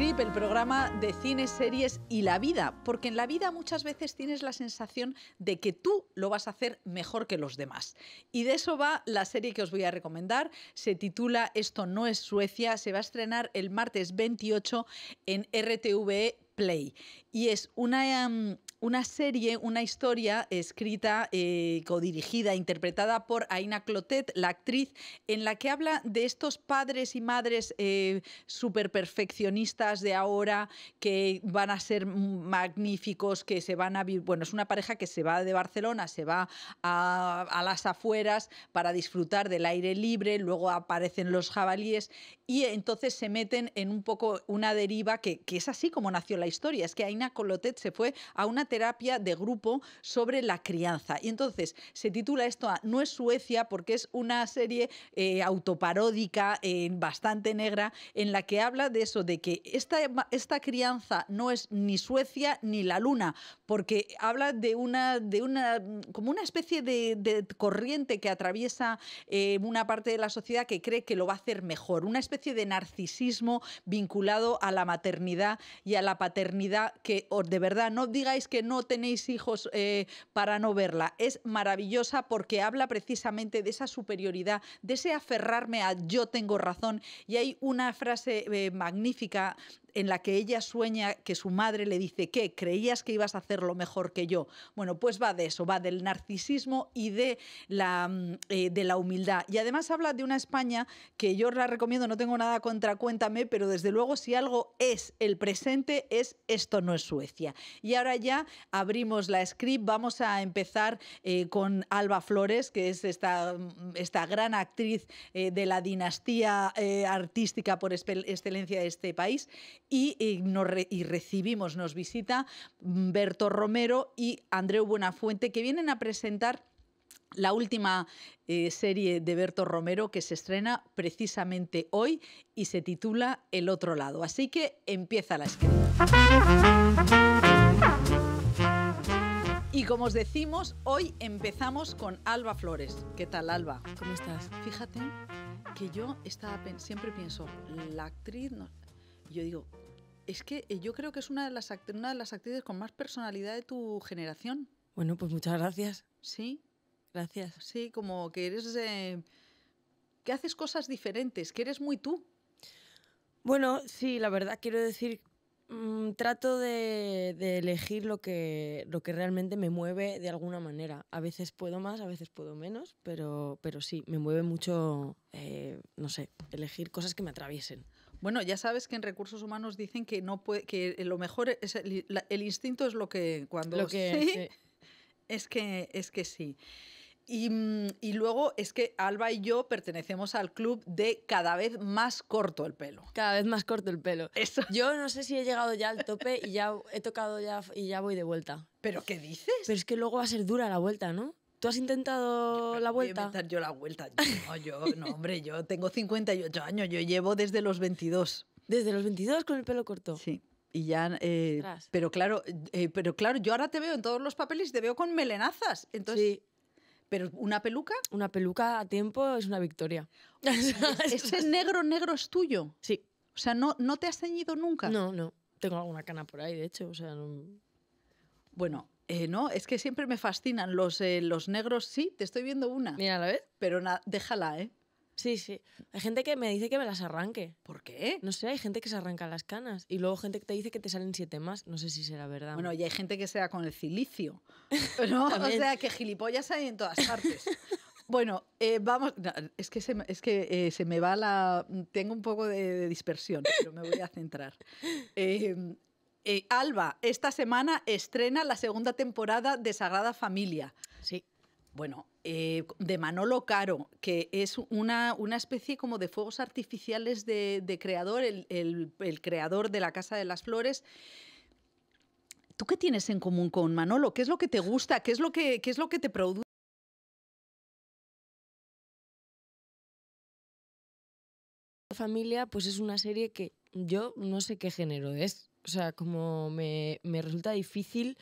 el programa de cine, series y la vida, porque en la vida muchas veces tienes la sensación de que tú lo vas a hacer mejor que los demás. Y de eso va la serie que os voy a recomendar. Se titula Esto no es Suecia, se va a estrenar el martes 28 en RTVE Play. Y es una em, una serie, una historia escrita, eh, codirigida, interpretada por Aina Clotet, la actriz, en la que habla de estos padres y madres eh, superperfeccionistas de ahora que van a ser magníficos, que se van a vivir. Bueno, es una pareja que se va de Barcelona, se va a, las afueras para disfrutar del aire libre, luego aparecen los jabalíes y entonces se meten en un poco una deriva que, que es así como nació la historia. Es que Aina Clotet se fue a una terapia de grupo sobre la crianza. Y entonces se titula esto No es Suecia porque es una serie eh, autoparódica, eh, bastante negra, en la que habla de eso, de que esta, esta crianza no es ni Suecia ni la luna, porque habla de una, de una como una especie de, corriente que atraviesa eh, una parte de la sociedad que cree que lo va a hacer mejor, una especie de narcisismo vinculado a la maternidad y a la paternidad que de verdad no digáis que no tenéis hijos eh, para no verla. Es maravillosa porque habla precisamente de esa superioridad, de ese aferrarme a yo tengo razón. Y hay una frase eh, magnífica en la que ella sueña que su madre le dice, que ¿Creías que ibas a hacerlo mejor que yo? Bueno, pues va de eso, va del narcisismo y de la, mm, eh, de la humildad. Y además habla de una España que yo la recomiendo, no tengo nada contra Cuéntame, pero desde luego si algo es el presente, es esto no es Suecia. Y ahora ya abrimos la script, vamos a empezar eh, con Alba Flores, que es esta, mm, esta gran actriz eh, de la dinastía artística por excelencia de este país eh, y, recibimos, nos visita mm, Berto Romero y Andreu Buenafuente, que vienen a presentar la última eh, serie de Berto Romero que se estrena precisamente hoy y se titula El otro lado. Así que empieza la escritura. Y como os decimos, hoy empezamos con Alba Flores. ¿Qué tal, Alba? ¿Cómo estás? Fíjate que yo siempre pienso, la actriz, y yo digo, es que eh, yo creo que es una de las, una de las actrices con más personalidad de tu generación. Bueno, pues muchas gracias. Sí. Gracias. Sí, como que eres... Eh, que haces cosas diferentes, que eres muy tú. Bueno, sí, la verdad quiero decir, mm, trato de, elegir lo que, lo que realmente me mueve de alguna manera. A veces puedo más, a veces puedo menos, pero, pero sí, me mueve mucho, eh, no sé, elegir cosas que me atraviesen. Bueno, ya sabes que en recursos humanos dicen que no que lo mejor es el, instinto es lo que cuando lo que, es que es que sí. Mm, y, luego es que Alba y yo pertenecemos al club de cada vez más corto el pelo. Cada vez más corto el pelo. Eso. Yo no sé si he llegado ya al tope y ya he tocado ya y ya voy de vuelta. ¿Pero qué dices? Pero es que luego va a ser dura la vuelta, ¿no? ¿Tú has intentado la vuelta? Voy a yo la vuelta. No, yo, hombre, yo tengo 58 años, yo llevo desde los 22. ¿Desde los 22 con el pelo corto? Sí. Y ya, eh, pero claro, eh, pero claro, yo ahora te veo en todos los papeles y te veo con melenazas. Entonces, Pero una peluca. Una peluca a tiempo es una victoria. Ese negro, negro es tuyo. Sí. O sea, no, no te has ceñido nunca. No, no. Tengo alguna cana por ahí, de hecho. O sea, Bueno, eh, no, es que siempre me fascinan los, eh, los negros, sí, te estoy viendo una. Mira, ¿la vez, Pero déjala, ¿eh? Sí, sí. Hay gente que me dice que me las arranque. ¿Por qué? No sé, hay gente que se arranca las canas. Y luego gente que te dice que te salen siete más. No sé si será verdad. Bueno, y hay gente que sea con el cilicio. ¿no? o sea, que gilipollas hay en todas partes. Bueno, eh, vamos, es que, se, es que se me va la... Tengo un poco de, de dispersión, pero me voy a centrar. Eh, eh, Alba, esta semana estrena la segunda temporada de Sagrada Familia. Sí. Bueno, eh, de Manolo Caro, que es una, especie como de fuegos artificiales de, creador, el, creador de la Casa de las Flores. ¿Tú qué tienes en común con Manolo? ¿Qué es lo que te gusta? ¿Qué es lo que, es lo que te produce? Familia, pues es una serie que yo no sé qué género es o sea, como me, resulta difícil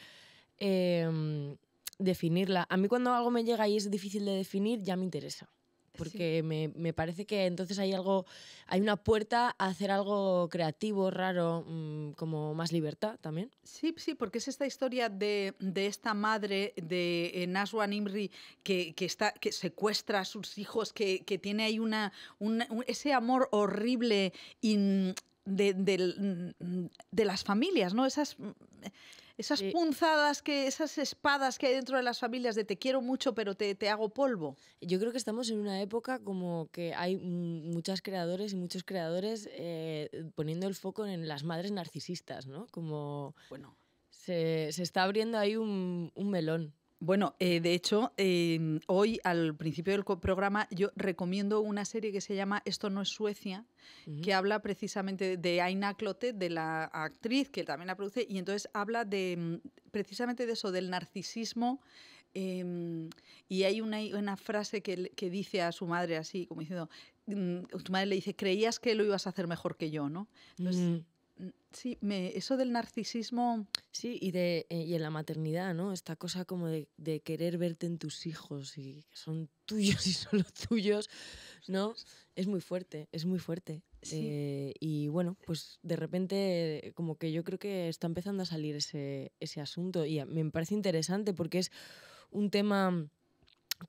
em, definirla. A mí cuando algo me llega y es difícil de definir, ya me interesa. Porque me, parece que entonces hay algo, hay una puerta a hacer algo creativo, raro, mm, como más libertad también. Sí, sí, porque es esta historia de, esta madre de eh, Naswa que, está, que secuestra a sus hijos, que, tiene ahí ese amor horrible, Mm, de, las familias, ¿no? Esas, mm, esas punzadas, que, esas espadas que hay dentro de las familias de te quiero mucho pero te, te hago polvo. Yo creo que estamos en una época como que hay mm, muchas creadores y muchos creadores eh, poniendo el foco en las madres narcisistas, ¿no? Como... Bueno. Se, está abriendo ahí un, un melón. Bueno, eh, de hecho, em, hoy al principio del programa yo recomiendo una serie que se llama Esto no es Suecia, que habla precisamente de Aina clote de la actriz que también la produce, y entonces habla de mm, precisamente de eso, del narcisismo. Em, y hay una, frase que, dice a su madre así, como diciendo, mm, tu madre le dice, creías que lo ibas a hacer mejor que yo, ¿no? Entonces, Sí, me, eso del narcisismo. Sí, y, de, eh, en la maternidad, ¿no? Esta cosa como de, querer verte en tus hijos y que son tuyos y solo tuyos, ¿no? Es muy fuerte, es muy fuerte. Eh, y bueno, pues de repente como que yo creo que está empezando a salir ese, asunto y me parece interesante porque es un tema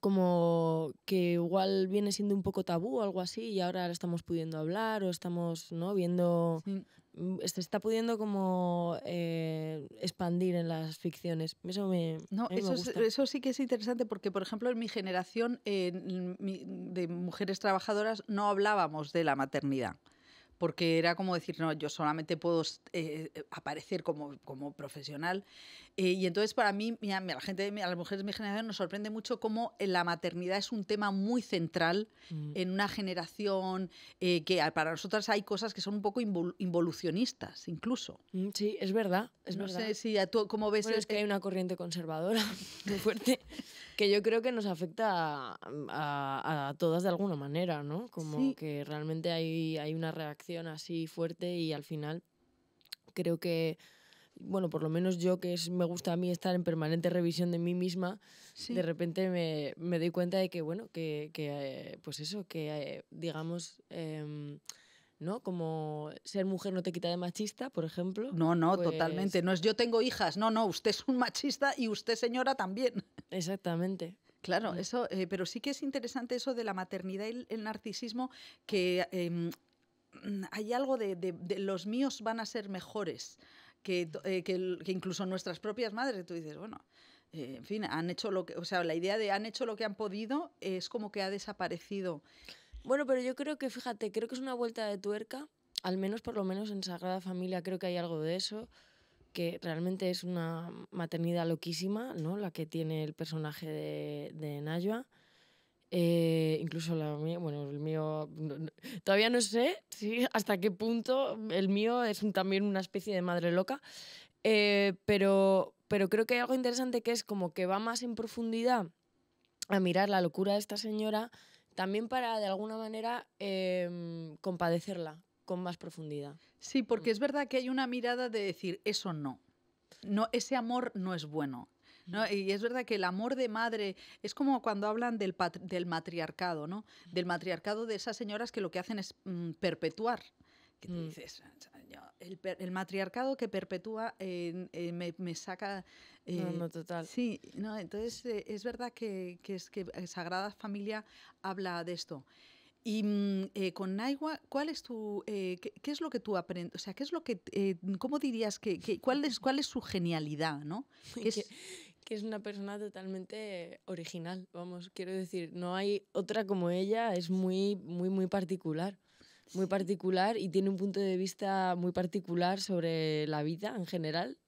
como que igual viene siendo un poco tabú o algo así y ahora estamos pudiendo hablar o estamos no viendo Mm, se está pudiendo como eh, expandir en las ficciones. Eso eso, sí que es interesante porque, por ejemplo, en mi generación de mujeres trabajadoras no hablábamos de la maternidad porque era como decir, no, yo solamente puedo eh, aparecer como, como profesional. Eh, y entonces para mí, la gente, a las mujeres de mi generación nos sorprende mucho cómo eh, la maternidad es un tema muy central mm. en una generación eh, que para nosotras hay cosas que son un poco involucionistas incluso. Mm, sí, es verdad. no sé si tú, ¿cómo ves... Bueno, es que hay una corriente conservadora muy fuerte que yo creo que nos afecta a, todas de alguna manera, ¿no? Como que realmente hay, hay una reacción así fuerte y al final creo que bueno, por lo menos yo que me gusta a mí estar en permanente revisión de mí misma, de repente me, doy cuenta de que, bueno, que, eh, pues eso, que eh, digamos... Em, ¿no? Como ser mujer no te quita de machista, por ejemplo. No, no, pues totalmente. No es yo tengo hijas, no, no, usted es un machista y usted señora también. Exactamente. Claro, mm. eso, eh, pero sí que es interesante eso de la maternidad y el narcisismo, que em, hay algo de, los míos van a ser mejores que, eh, que, incluso nuestras propias madres, que tú dices, bueno, eh, en fin, han hecho lo que, o sea, la idea de han hecho lo que han podido es como que ha desaparecido. Bueno, pero yo creo que, fíjate, creo que es una vuelta de tuerca, al menos por lo menos en Sagrada Familia creo que hay algo de eso, que realmente es una maternidad loquísima, ¿no? La que tiene el personaje de, de Najwa. Eh, incluso la mía, bueno, el mío, todavía no sé hasta qué punto el mío es también una especie de madre loca, eh, pero, pero creo que hay algo interesante que es como que va más en profundidad a mirar la locura de esta señora, también para de alguna manera em, compadecerla con más profundidad. Sí, porque mm. es verdad que hay una mirada de decir, eso no. No, ese amor no es bueno, y es verdad que el amor de madre es como cuando hablan del, del matriarcado, ¿no? Del matriarcado de esas señoras que lo que hacen es mm, perpetuar que mm. dices, ah, el, el matriarcado que perpetúa me, saca... Eh, no, total. Sí, entonces eh, es verdad que, es que eh, Sagrada Familia habla de esto. Y mm, con Naiwa, ¿cuál es tu, qué, es lo que tú aprendes? O sea, ¿qué es lo que, cómo dirías que, cuál es, cuál es su genialidad, no? es, es una persona totalmente original, vamos, quiero decir, no hay otra como ella, es muy, muy, muy particular, muy particular y tiene un punto de vista muy particular sobre la vida en general.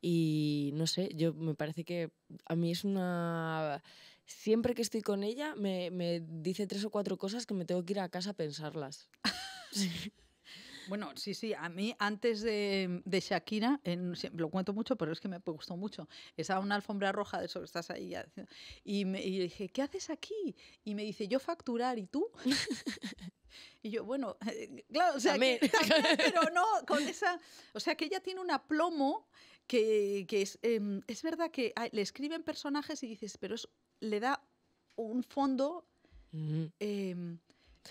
Y no sé, yo me parece que a mí es una siempre que estoy con ella me, me, dice tres o cuatro cosas que me tengo que ir a casa a pensarlas. sí. Bueno, sí, sí, a mí antes de, Shakira, en, lo cuento mucho, pero es que me gustó mucho, esa una alfombra roja de eso estás ahí, y, me, dije, ¿qué haces aquí? Y me dice, yo facturar, ¿y tú? Y yo, bueno, claro, o sea, Que, pero no con esa. O sea, que ella tiene un aplomo que, que es, em, es verdad que le escriben personajes y dices, pero es, le da un fondo.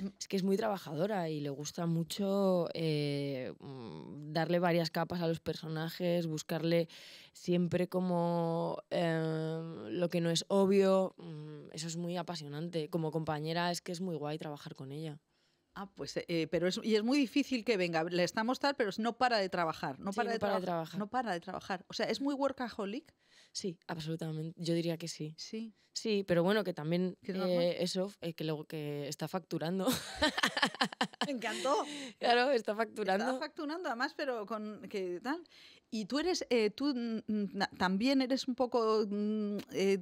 Mm, es que es muy trabajadora y le gusta mucho eh, mm, darle varias capas a los personajes, buscarle siempre como eh, lo que no es obvio. Mm, eso es muy apasionante. Como compañera es que es muy guay trabajar con ella. Ah, pues, eh, eh, pero es, y es muy difícil que venga, le estamos tal, pero no para de trabajar, no, para, de trabajar, No para de trabajar. O sea, ¿es muy workaholic? Sí, absolutamente. Yo diría que sí. Sí. Sí, pero bueno, que también eh, eso, eh, que luego que está facturando. Me encantó. Claro, está facturando. Está facturando además, pero con que tal. Y tú eres, eh, tú mm, mm, también eres un poco, mm, eh,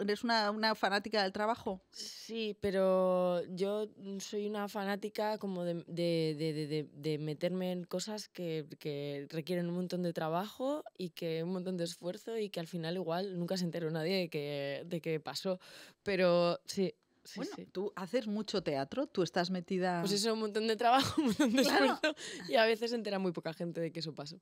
eres una, fanática del trabajo. Sí, pero yo soy una fanática como de, meterme en cosas que, requieren un montón de trabajo y que un montón de esfuerzo y que al final igual nunca se enteró nadie de qué de pasó. Pero sí, bueno, tú haces mucho teatro, tú estás metida. Pues eso, un montón de trabajo, un montón de esfuerzo. Y a veces entera muy poca gente de que eso pasó.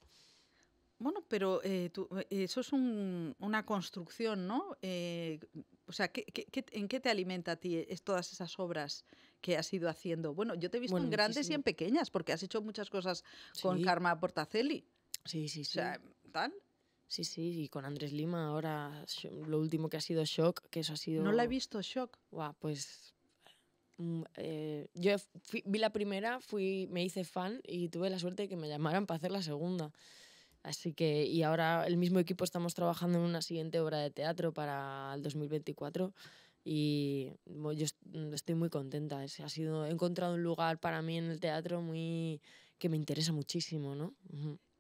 Bueno, pero eh, eh, eso es una construcción, ¿no? Eh, o sea, ¿qué, en qué te alimenta a ti todas esas obras que has ido haciendo? Bueno, yo te he visto en grandes y en pequeñas, porque has hecho muchas cosas con Karma Portacelli. Sí, sí, sí. O sea, tal. Sí, sí, y con Andrés Lima ahora lo último que ha sido Shock, que eso ha sido... No la he visto, Shock. Guau, pues... Mm, yo vi la primera, fui, me hice fan y tuve la suerte de que me llamaran para hacer la segunda. Así que, y ahora el mismo equipo estamos trabajando en una siguiente obra de teatro para el 2024 y yo mm, estoy muy contenta. Ha sido, he encontrado un lugar para mí en el teatro muy que me interesa muchísimo, ¿no?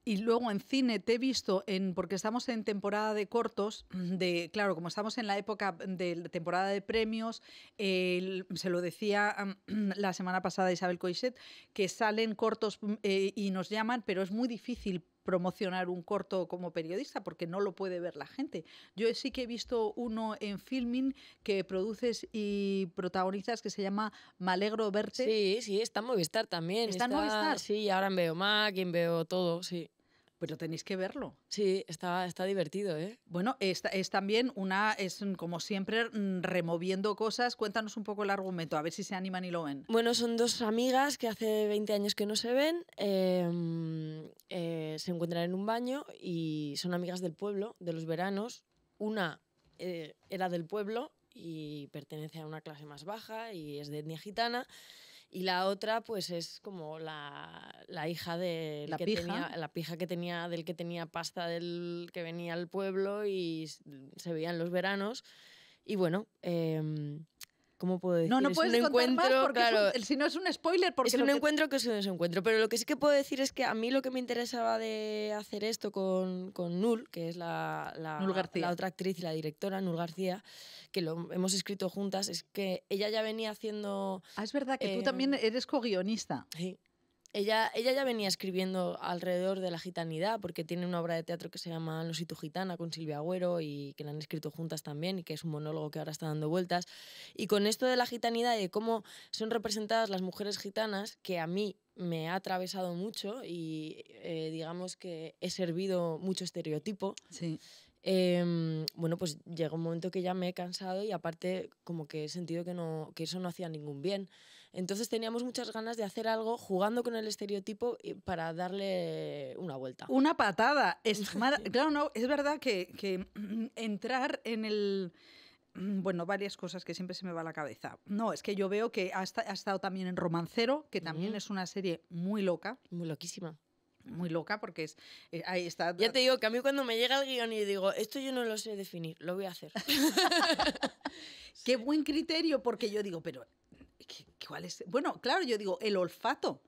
Y luego en cine te he visto en porque estamos en temporada de cortos, de claro, como estamos en la época de temporada de premios, se lo decía la semana pasada Isabel Coixet, que salen cortos mm, eh, y nos llaman, pero es muy difícil promocionar un corto como periodista porque no lo puede ver la gente. Yo sí que he visto uno en filming que produces y protagonizas que se llama Me alegro verte. Sí, sí, está en Movistar también. Está, en Movistar. Sí, ahora en Veo Mac, en Veo todo, sí pero tenéis que verlo. Sí, está, está divertido, ¿eh? Bueno, es, también una, es como siempre, mm, removiendo cosas. Cuéntanos un poco el argumento, a ver si se animan y lo ven. Bueno, son dos amigas que hace 20 años que no se ven, em, eh, se encuentran en un baño y son amigas del pueblo, de los veranos. Una eh, era del pueblo y pertenece a una clase más baja y es de etnia gitana. Y la otra, pues es como la, la hija de la la pija que tenía, del que tenía pasta del que venía al pueblo y se veía en los veranos. Y bueno, em, ¿Cómo puedo decir? No, no puedes más porque si no es un spoiler. Porque es un encuentro que es un desencuentro. Pero lo que sí que puedo decir es que a mí lo que me interesaba de hacer esto con, con Nul, que es la, otra actriz y la directora, Nul García, que lo hemos escrito juntas, es que ella ya venía haciendo... Ah, es verdad que tú eh, también eres co-guionista. Sí. Ella, ya venía escribiendo alrededor de la gitanidad, porque tiene una obra de teatro que se llama Los gitana con Silvia Agüero y que la han escrito juntas también y que es un monólogo que ahora está dando vueltas. Y con esto de la gitanidad y de cómo son representadas las mujeres gitanas, que a mí me ha atravesado mucho y eh, digamos que he servido mucho estereotipo. Sí. Em, bueno, pues llega un momento que ya me he cansado y aparte como que he sentido que, no, que eso no hacía ningún bien. Entonces teníamos muchas ganas de hacer algo jugando con el estereotipo para darle una vuelta. Una patada. Es, claro, no, es verdad que, entrar en el mm, bueno, varias cosas que siempre se me va a la cabeza. No, es que yo veo que ha, estado también en Romancero, que también es una serie muy loca. Muy loquísima. Muy loca porque es eh, ahí está. Ya te digo que a mí cuando me llega el guión y digo, esto yo no lo sé definir, lo voy a hacer. Qué buen criterio porque yo digo, pero ¿Cuál es? Bueno, claro, yo digo, el olfato.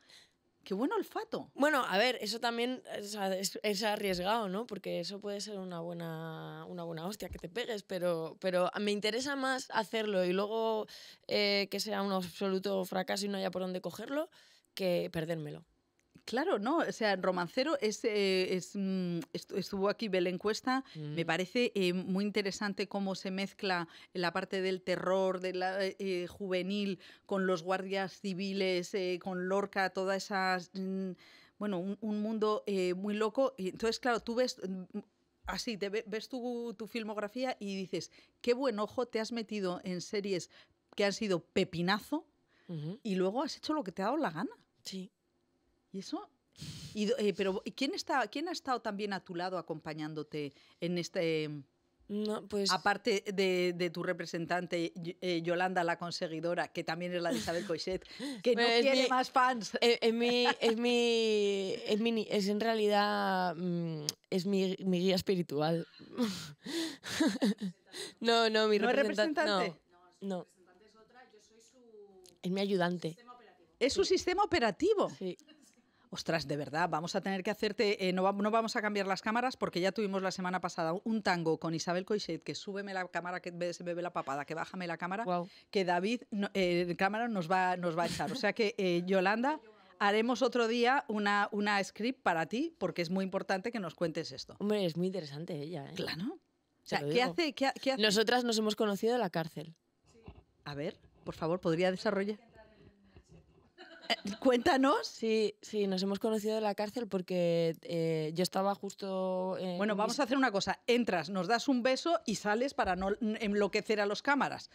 Qué buen olfato. Bueno, a ver, eso también es, arriesgado, ¿no? Porque eso puede ser una buena, una buena hostia que te pegues, pero, pero me interesa más hacerlo y luego eh, que sea un absoluto fracaso y no haya por dónde cogerlo que perdérmelo. Claro, no, o sea, Romancero es, eh, es mm, estuvo aquí Belén Cuesta, me mm. parece eh, muy interesante cómo se mezcla la parte del terror de la, eh, juvenil con los guardias civiles, con Lorca, todas esas, mm, bueno, un, mundo muy loco. Entonces, claro, tú ves así, te ves tu, tu filmografía y dices, qué buen ojo te has metido en series que han sido pepinazo y luego has hecho lo que te ha dado la gana. Sí. ¿Y eso? Y, eh, pero ¿quién, está, ¿quién ha estado también a tu lado acompañándote en este... Pues aparte de, tu representante eh, Yolanda la conseguidora, que también es la de Isabel Coixet, que no tiene más fans. Eh, es, mi, es, mi, es, en realidad mm, es mi, guía espiritual. no, no, mi ¿No representante. es No, Es mi ayudante. Es su sistema operativo. Sí ostras, de verdad, vamos a tener que hacerte, eh, no, no, vamos a cambiar las cámaras porque ya tuvimos la semana pasada un tango con Isabel Coixet, que súbeme la cámara, que se bebe la papada, que bájame la cámara, que David, eh, el cámara nos va, nos va a echar. O sea que, eh, Yolanda haremos otro día una, una script para ti, porque es muy importante que nos cuentes esto. Hombre, es muy interesante ella, ¿eh? Claro. O sea, ¿qué hace, Nosotras nos hemos conocido en la cárcel. A ver, por favor, ¿podría desarrollar? Cuéntanos. Sí, sí, nos hemos conocido en la cárcel porque eh, yo estaba justo. bueno, vamos a hacer una cosa. Entras, nos das un beso y sales para no enloquecer a los cámaras.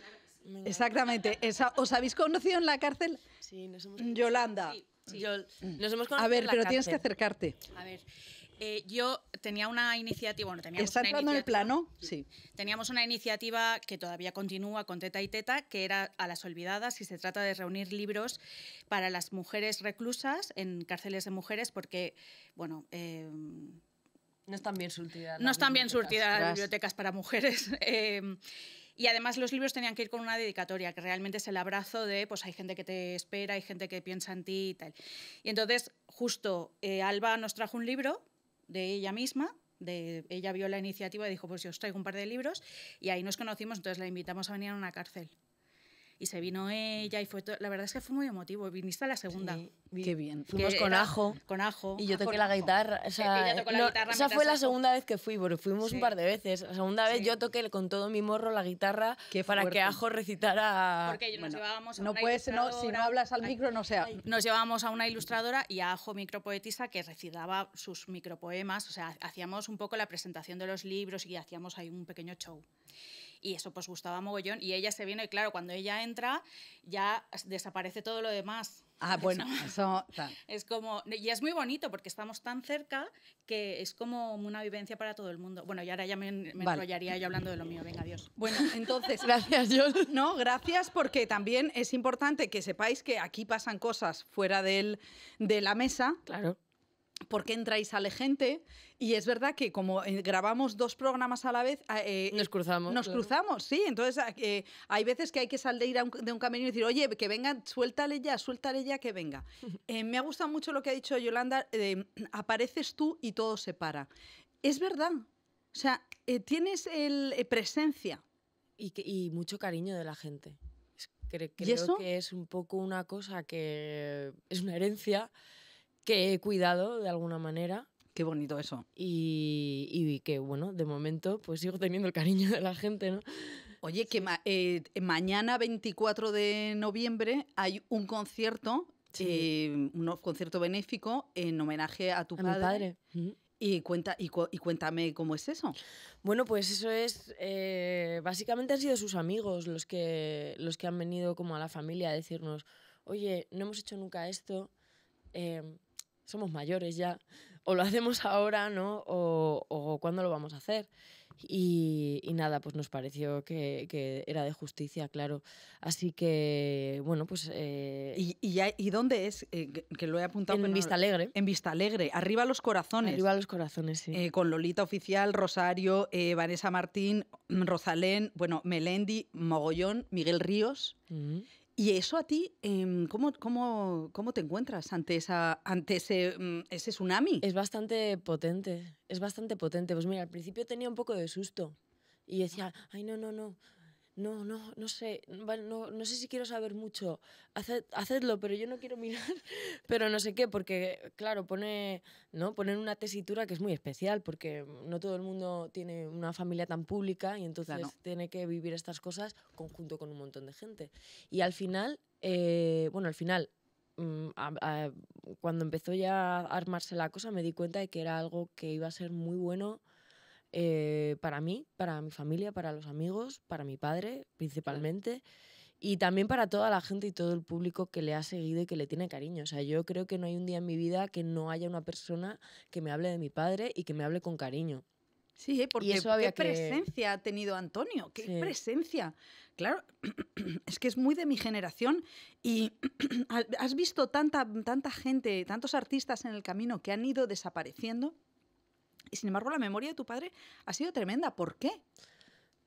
Exactamente. Esa, ¿Os habéis conocido en la cárcel? Sí, nos hemos conocido. Yolanda. Sí, nos hemos conocido a ver, pero tienes que acercarte. A ver. Eh, yo tenía una iniciativa, bueno, teníamos el plano? Sí. Teníamos una iniciativa que todavía continúa con Teta y Teta, que era a las olvidadas y se trata de reunir libros para las mujeres reclusas en cárceles de mujeres porque, bueno... no están bien surtidas. No están bien surtidas las bibliotecas para mujeres. Em, y además los libros tenían que ir con una dedicatoria, que realmente es el abrazo de, pues hay gente que te espera, hay gente que piensa en ti y tal. Y entonces, justo eh, Alba nos trajo un libro de ella misma, de, ella vio la iniciativa y dijo, pues yo os traigo un par de libros y ahí nos conocimos, entonces la invitamos a venir a una cárcel y se vino ella y fue todo, la verdad es que fue muy emotivo. Viniste a la segunda. qué bien. Fuimos con ajo. Con ajo. Y yo toqué la guitarra. O sea, esa fue la segunda vez que fui, porque fuimos un par de veces. La segunda vez yo toqué con todo mi morro la guitarra para que ajo recitara. Porque nos llevábamos a no puedes, si no hablas al micro, no sea. Nos llevábamos a una ilustradora y a ajo micropoetisa que recitaba sus micropoemas. O sea, hacíamos un poco la presentación de los libros y hacíamos ahí un pequeño show y eso pues gustaba mogollón y ella se viene, y claro, cuando ella entra ya desaparece todo lo demás. Ah, bueno, eso, es como y es muy bonito porque estamos tan cerca que es como una vivencia para todo el mundo. Bueno, y ahora ya me, enrollaría yo hablando de lo mío. Venga, adiós. Bueno, entonces, gracias, yo no, gracias porque también es importante que sepáis que aquí pasan cosas fuera del, de la mesa. Claro porque entra a la gente y es verdad que como eh, grabamos dos programas a la vez ah, eh, nos cruzamos nos cruzamos sí entonces ah, hay veces que hay que salir de un camino y decir oye que venga suéltale ya suéltale ya que venga eh, me ha gustado mucho lo que ha dicho Yolanda apareces tú y todo se para es verdad o sea tienes el presencia y, mucho cariño de la gente creo que es un poco una cosa que es una herencia que he cuidado de alguna manera. Qué bonito eso. Y, y, que, bueno, de momento pues sigo teniendo el cariño de la gente, ¿no? Oye, que eh, mañana 24 de noviembre hay un concierto, eh, un concierto benéfico en homenaje a tu a padre. padre. Y, cuenta, y, cuéntame cómo es eso. Bueno, pues eso es. Eh, básicamente han sido sus amigos los que, los que han venido como a la familia a decirnos: Oye, no hemos hecho nunca esto. Em, somos mayores ya, o lo hacemos ahora, ¿no? O, cuándo lo vamos a hacer. Y, nada, pues nos pareció que, era de justicia, claro. Así que, bueno, pues... Eh, y, y dónde es? Eh, que lo he apuntado. En, Vista Alegre. En Vista Alegre, arriba los corazones. Arriba los corazones, sí. Eh, con Lolita Oficial, Rosario, Vanessa Martín, Rosalén, bueno, Melendi, Mogollón, Miguel Ríos. Mm. ¿Y eso a ti, em, ¿cómo, cómo, te encuentras ante, esa, ante ese, mm, ese, tsunami? Es bastante potente, es bastante potente. Pues mira, al principio tenía un poco de susto y decía, ay, no, no, no, no, no, no sé, no, sé si quiero saber mucho, hacedlo, pero yo no quiero mirar, pero no sé qué, porque claro, pone, ¿no? poner una tesitura que es muy especial, porque no todo el mundo tiene una familia tan pública y entonces tiene que vivir estas cosas conjunto con un montón de gente. Y al final, eh, bueno, al final, mm, cuando empezó ya a armarse la cosa, me di cuenta de que era algo que iba a ser muy bueno eh, para mí, para mi familia, para los amigos, para mi padre principalmente. Y también para toda la gente y todo el público que le ha seguido y que le tiene cariño. O sea, yo creo que no hay un día en mi vida que no haya una persona que me hable de mi padre y que me hable con cariño. Sí, porque eso había qué presencia ha tenido Antonio, qué presencia. Claro, es que es muy de mi generación y has visto tanta, tanta gente, tantos artistas en el camino que han ido desapareciendo y sin embargo, la memoria de tu padre ha sido tremenda. ¿Por qué?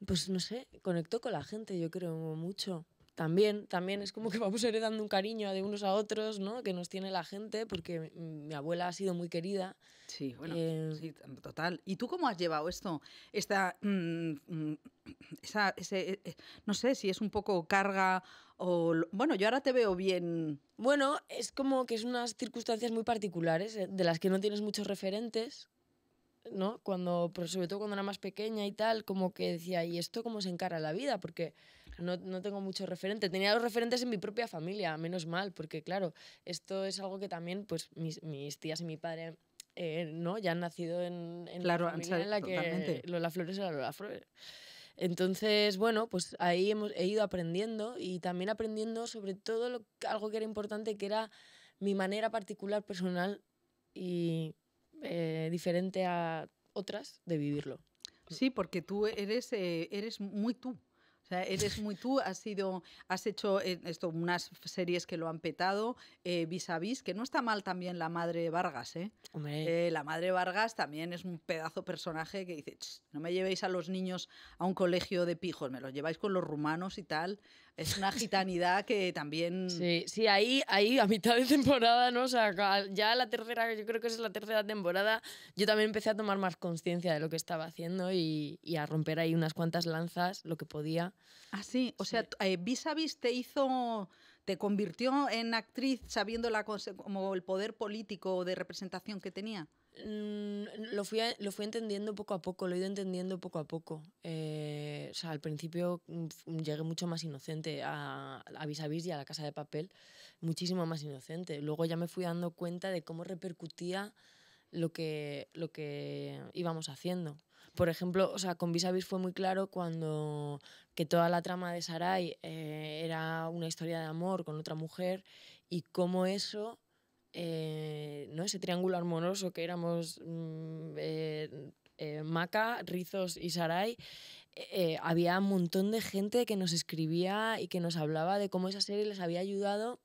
Pues no sé, conectó con la gente, yo creo, mucho. También, también es como que vamos heredando un cariño de unos a otros, ¿no? Que nos tiene la gente, porque mi abuela ha sido muy querida. Sí, bueno, eh, sí, total. ¿Y tú cómo has llevado esto? Esta, mm, mm, ese, eh, no sé si es un poco carga o... Bueno, yo ahora te veo bien. Bueno, es como que es unas circunstancias muy particulares, eh, de las que no tienes muchos referentes, ¿no? Cuando, sobre todo cuando era más pequeña y tal, como que decía, ¿y esto cómo se encara la vida? Porque no, tengo mucho referente. Tenía los referentes en mi propia familia, menos mal, porque claro, esto es algo que también, pues, mis, tías y mi padre eh, ¿no? Ya han nacido en, la familia en la que Flores Lola Flores. Entonces, bueno, pues ahí hemos, he ido aprendiendo y también aprendiendo sobre todo algo que era importante, que era mi manera particular, personal y eh, diferente a otras de vivirlo. Sí, porque tú eres, eh, eres muy tú. O sea, eres muy tú, has sido, has hecho eh, esto, unas series que lo han petado, eh, vis a vis, que no está mal también la madre Vargas, ¿eh? eh la madre Vargas también es un pedazo personaje que dice, no me llevéis a los niños a un colegio de pijos, me los lleváis con los rumanos y tal, es una gitanidad que también... Sí, ahí, ahí a mitad de temporada, ¿no? O sea, ya la tercera, yo creo que es la tercera temporada, yo también empecé a tomar más conciencia de lo que estaba haciendo y, a romper ahí unas cuantas lanzas, lo que podía. Ah, sí, o sea, Vis a Vis te hizo... ¿Te convirtió en actriz sabiendo la, como el poder político de representación que tenía? Mm, lo fui, lo fui entendiendo poco a poco, lo he ido entendiendo poco a poco. Eh, al principio mm, llegué mucho más inocente a, a Vis y a la Casa de Papel, muchísimo más inocente. Luego ya me fui dando cuenta de cómo repercutía lo que, lo que íbamos haciendo. Por ejemplo, o sea, con Vis fue muy claro cuando que toda la trama de Sarai eh, era una historia de amor con otra mujer y cómo eso eh, ¿no? ese triángulo armonioso que éramos mm, eh, eh, Maca, Rizos y Sarai, había un montón de gente que nos escribía y que nos hablaba de cómo esa serie les había ayudado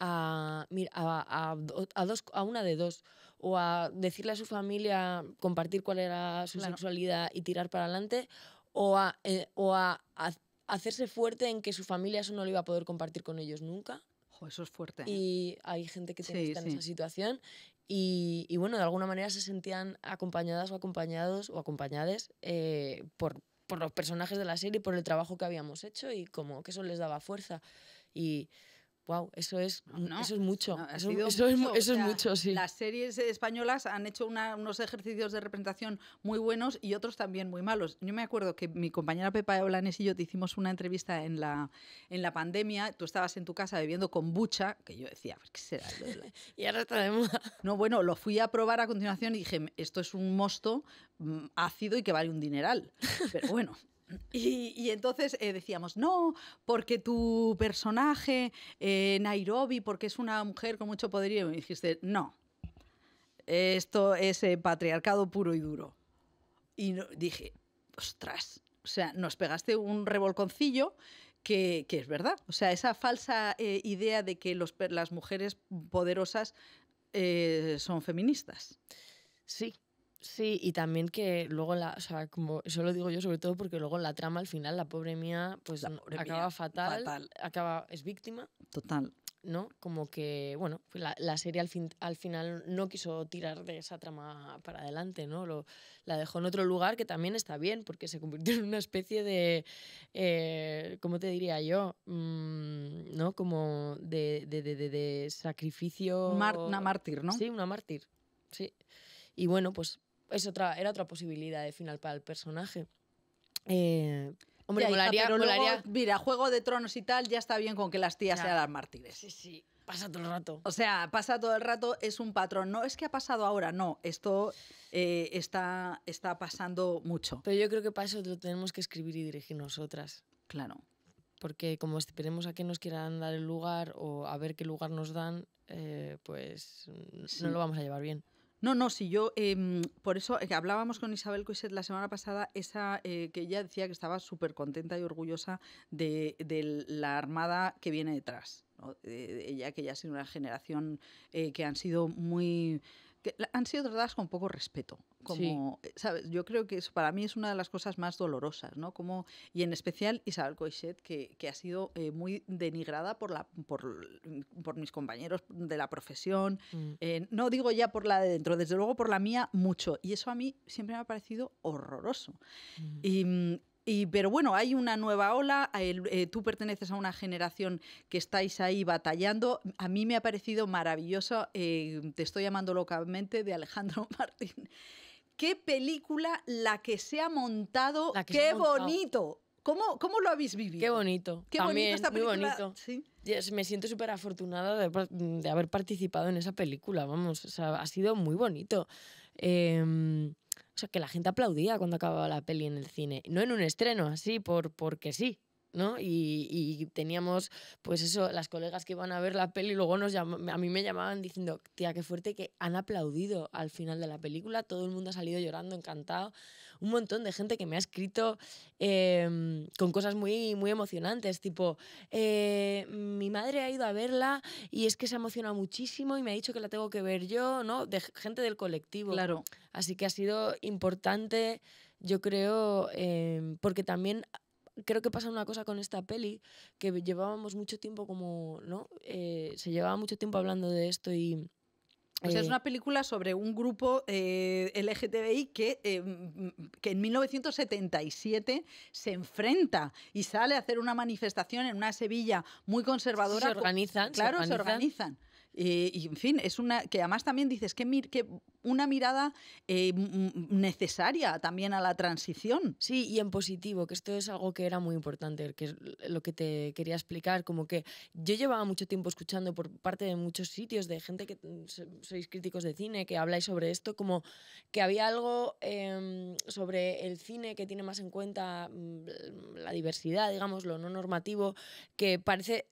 a, a, a, a una de dos o a decirle a su familia, compartir cuál era su sexualidad y tirar para adelante, o, a, a, hacerse fuerte en que su familia eso no lo iba a poder compartir con ellos nunca eso es fuerte. ¿eh? Y hay gente que tiene en esa situación y, bueno, de alguna manera se sentían acompañadas o acompañados o acompañadas eh, por, por los personajes de la serie, por el trabajo que habíamos hecho y como que eso les daba fuerza. Y wow, eso es, eso es mucho. eso, es, mucho, sí. Las series españolas han hecho unos ejercicios de representación muy buenos y otros también muy malos. Yo me acuerdo que mi compañera Pepa Olanes y yo te hicimos una entrevista en la, en la pandemia. Tú estabas en tu casa bebiendo kombucha, que yo decía, pues, ¿qué será? y ahora está No, bueno, lo fui a probar a continuación y dije, esto es un mosto mm, ácido y que vale un dineral. Pero bueno. Y, entonces eh, decíamos, no, porque tu personaje, eh, Nairobi, porque es una mujer con mucho poder. Y me dijiste, no, esto es eh, patriarcado puro y duro. Y dije, ostras, o sea, nos pegaste un revolconcillo que, es verdad. O sea, esa falsa idea de que las mujeres poderosas son feministas. Sí, Sí, y también que luego la, o sea, como eso lo digo yo sobre todo porque luego la trama al final, la pobre mía, pues acaba fatal, acaba, es víctima. Total. ¿No? Como que, bueno, pues la, la serie al, final no quiso tirar de esa trama para adelante, ¿no? Lo, la dejó en otro lugar que también está bien porque se convirtió en una especie de, eh, ¿cómo te diría yo? Mm, ¿No? Como de, sacrificio. una mártir, ¿no? Sí, una mártir, sí. Y bueno, pues es otra, era otra posibilidad de final para el personaje. Eh, hombre, molaría, mira, Juego de Tronos y tal, ya está bien con que las tías sean las mártires. Sí, sí. Pasa todo el rato. O sea, pasa todo el rato, es un patrón. No es que ha pasado ahora, no. Esto eh, está, está pasando mucho. Pero yo creo que para eso lo tenemos que escribir y dirigir nosotras. Claro. Porque como esperemos a que nos quieran dar el lugar o a ver qué lugar nos dan, eh, pues mm, no lo vamos a llevar bien. No, no, si yo, em, por eso eh, hablábamos con Isabel Coiset la semana pasada, esa eh, que ella decía que estaba súper contenta y orgullosa de, la armada que viene detrás. ella, que ya ha sido una generación eh, que han sido muy han sido tratadas con poco respeto. Como, eh, ¿sabes? Yo creo que eso para mí es una de las cosas más dolorosas, ¿no? Como, y en especial Isabel Coixet, que, ha sido eh, muy denigrada por, la, por, mis compañeros de la profesión. Mm. Eh, no digo ya por la de dentro, desde luego por la mía mucho. Y eso a mí siempre me ha parecido horroroso. Mm. Y mm, pero bueno, hay una nueva ola, eh, tú perteneces a una generación que estáis ahí batallando. A mí me ha parecido maravilloso, eh, te estoy llamando locamente, de Alejandro Martín. ¿Qué película la que se ha montado? ¡Qué bonito! ¿Cómo, ¿Cómo, lo habéis vivido? Qué bonito. Qué También, Muy bonito. me siento súper afortunada de, haber participado en esa película, vamos, ha sido muy bonito. Em, o sea, que la gente aplaudía cuando acababa la peli en el cine. No en un estreno, así, por, porque sí. ¿no? Y, teníamos, pues eso, las colegas que iban a ver la peli, luego nos a mí me llamaban diciendo, tía, qué fuerte que han aplaudido al final de la película, todo el mundo ha salido llorando, encantado un montón de gente que me ha escrito em, con cosas muy, muy emocionantes, tipo, eh, mi madre ha ido a verla y es que se ha emocionado muchísimo y me ha dicho que la tengo que ver yo, ¿no? De gente del colectivo. Claro. Así que ha sido importante, yo creo, em, porque también creo que pasa una cosa con esta peli, que llevábamos mucho tiempo como, ¿no? Eh, se llevaba mucho tiempo hablando de esto y es eh. una película sobre un grupo eh, LGTBI que, eh, que, en 1977 se enfrenta y sale a hacer una manifestación en una Sevilla muy conservadora. organizan. Claro, Se organizan eh, y en fin, es una que además también dices que, una mirada eh, necesaria también a la transición. Sí, y en positivo, que esto es algo que era muy importante, que es lo que te quería explicar, como que yo llevaba mucho tiempo escuchando por parte de muchos sitios, de gente que mm, sois críticos de cine, que habláis sobre esto, como que había algo em, sobre el cine que tiene más en cuenta mm, la diversidad, digamos, lo no normativo, que parece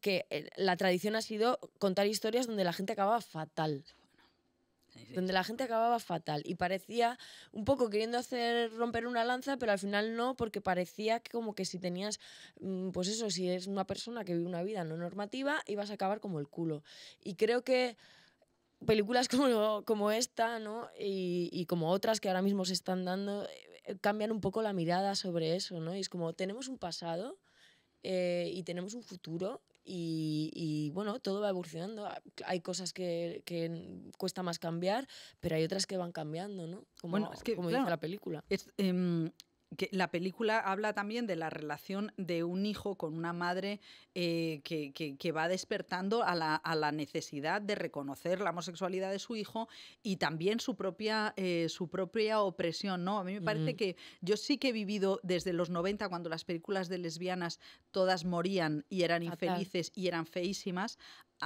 que eh, la tradición ha sido contar historias donde la gente acababa fatal. Donde la gente acababa fatal y parecía un poco queriendo hacer romper una lanza, pero al final no, porque parecía que como que si tenías, mm, pues eso, si eres una persona que vive una vida no normativa, ibas a acabar como el culo. Y creo que películas como, como esta, ¿no? Y, y como otras que ahora mismo se están dando, eh, cambian un poco la mirada sobre eso, ¿no? Y es como, tenemos un pasado eh, y tenemos un futuro y, bueno, todo va evolucionando. Ah, hay cosas que, cuesta más cambiar, pero hay otras que van cambiando, ¿no? Como, como dice la película. Em, que la película habla también de la relación de un hijo con una madre eh, que, va despertando a la, a la, necesidad de reconocer la homosexualidad de su hijo y también su propia, eh, su propia opresión. ¿no? A mí me parece que yo sí que he vivido desde los 90, cuando las películas de lesbianas todas morían y eran infelices y eran feísimas,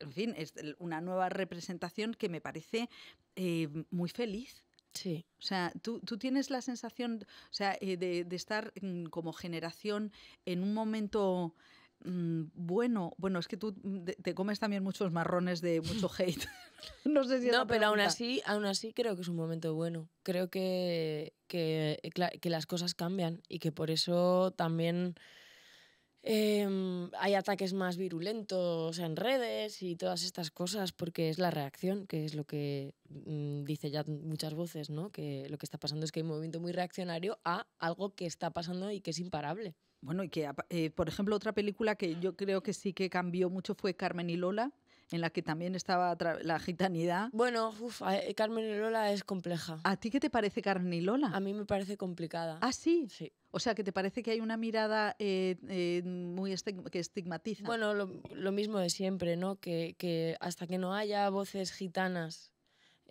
en fin, es una nueva representación que me parece eh, muy feliz Sí. O sea, tú, tienes la sensación sea, eh, de, estar mm, como generación en un momento mm, bueno. Bueno, es que tú mm, te, comes también muchos marrones de mucho hate. no sé si No, pero aún así, aún así creo que es un momento bueno. Creo que, que, eh, que las cosas cambian y que por eso también Em, hay ataques más virulentos en redes y todas estas cosas porque es la reacción, que es lo que mm, dice ya muchas voces, ¿no? Que lo que está pasando es que hay un movimiento muy reaccionario a algo que está pasando y que es imparable. Bueno, y que, eh, por ejemplo, otra película que yo creo que sí que cambió mucho fue Carmen y Lola, en la que también estaba la gitanidad. Bueno, eh, Carmen y Lola es compleja. ¿A ti qué te parece Carmen y Lola? A mí me parece complicada. ¿Ah, sí? Sí. O sea, que te parece que hay una mirada eh, eh, muy que estigmatiza. Bueno, lo, mismo de siempre, ¿no? Que, hasta que no haya voces gitanas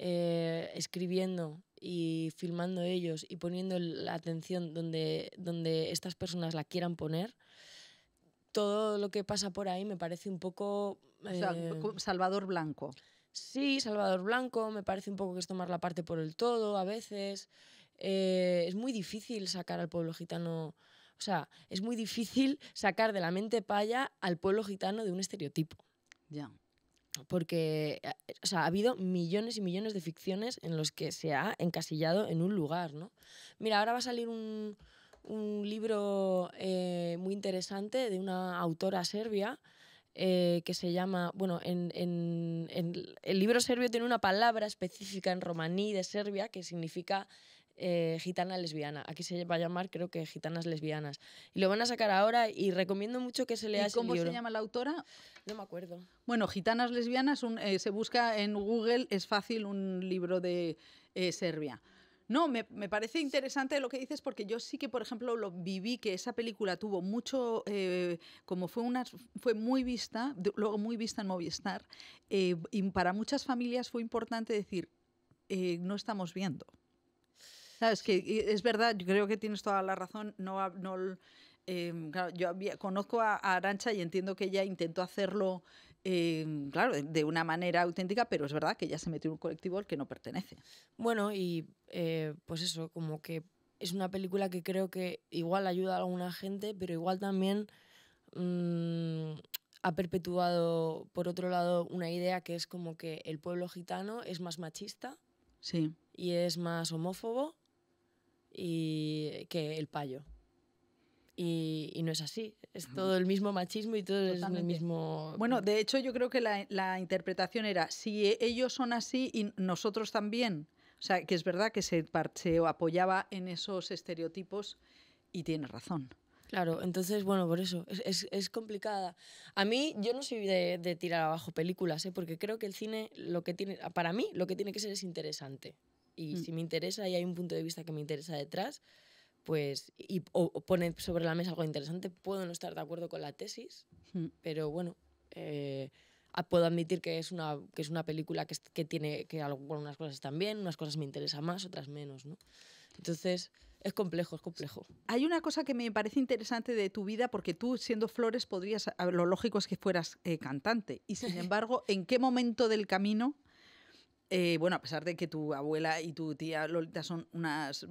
escribiendo y filmando ellos y poniendo la atención donde, donde estas personas la quieran poner, todo lo que pasa por ahí me parece un poco... Eh, Salvador Blanco. Sí, Salvador Blanco, me parece un poco que es tomar la parte por el todo a veces. Eh, es muy difícil sacar al pueblo gitano, o sea, es muy difícil sacar de la mente paya al pueblo gitano de un estereotipo. Ya. Porque, eh, o sea, ha habido millones y millones de ficciones en los que se ha encasillado en un lugar, ¿no? Mira, ahora va a salir un, un libro eh, muy interesante de una autora serbia eh, que se llama, bueno, en, el libro serbio tiene una palabra específica en romaní de Serbia que significa eh, gitana lesbiana. Aquí se va a llamar, creo que gitanas lesbianas. Y lo van a sacar ahora y recomiendo mucho que se lea ¿Y ¿Cómo se llama la autora? No me acuerdo. Bueno, gitanas lesbianas se busca en Google, es fácil un libro de Serbia. No, me, parece interesante lo que dices porque yo sí que, por ejemplo, lo viví que esa película tuvo mucho, eh, como fue una, fue muy vista, luego muy vista en Movistar, eh, y para muchas familias fue importante decir, eh, no estamos viendo. Sabes que es verdad, yo creo que tienes toda la razón, no, em, yo conozco a, Arancha y entiendo que ella intentó hacerlo Em, claro, de una manera auténtica, pero es verdad que ya se metió un colectivo al que no pertenece. Bueno, y eh, pues eso, como que es una película que creo que igual ayuda a alguna gente, pero igual también mm, ha perpetuado, por otro lado, una idea que es como que el pueblo gitano es más machista sí. y es más homófobo y que el payo. Y, no es así. Es todo el mismo machismo y todo es el mismo. Bueno, de hecho, yo creo que la, interpretación era: si e, ellos son así y nosotros también. O sea, que es verdad que se, apoyaba en esos estereotipos y tiene razón. Claro, entonces, bueno, por eso, es, es, complicada. A mí, yo no soy de, tirar abajo películas, ¿eh? porque creo que el cine, lo que tiene, para mí, lo que tiene que ser es interesante. Y mm. si me interesa y hay un punto de vista que me interesa detrás, pues, y, o, pone sobre la mesa algo interesante. Puedo no estar de acuerdo con la tesis, hmm. pero bueno, eh, puedo admitir que es una, que es una película que, tiene que con unas cosas están bien, unas cosas me interesan más, otras menos, ¿no? Entonces, es complejo, es complejo. Hay una cosa que me parece interesante de tu vida, porque tú siendo Flores podrías, lo lógico es que fueras eh, cantante, y sin embargo, ¿en qué momento del camino eh, bueno, a pesar de que tu abuela y tu tía Lolita son unas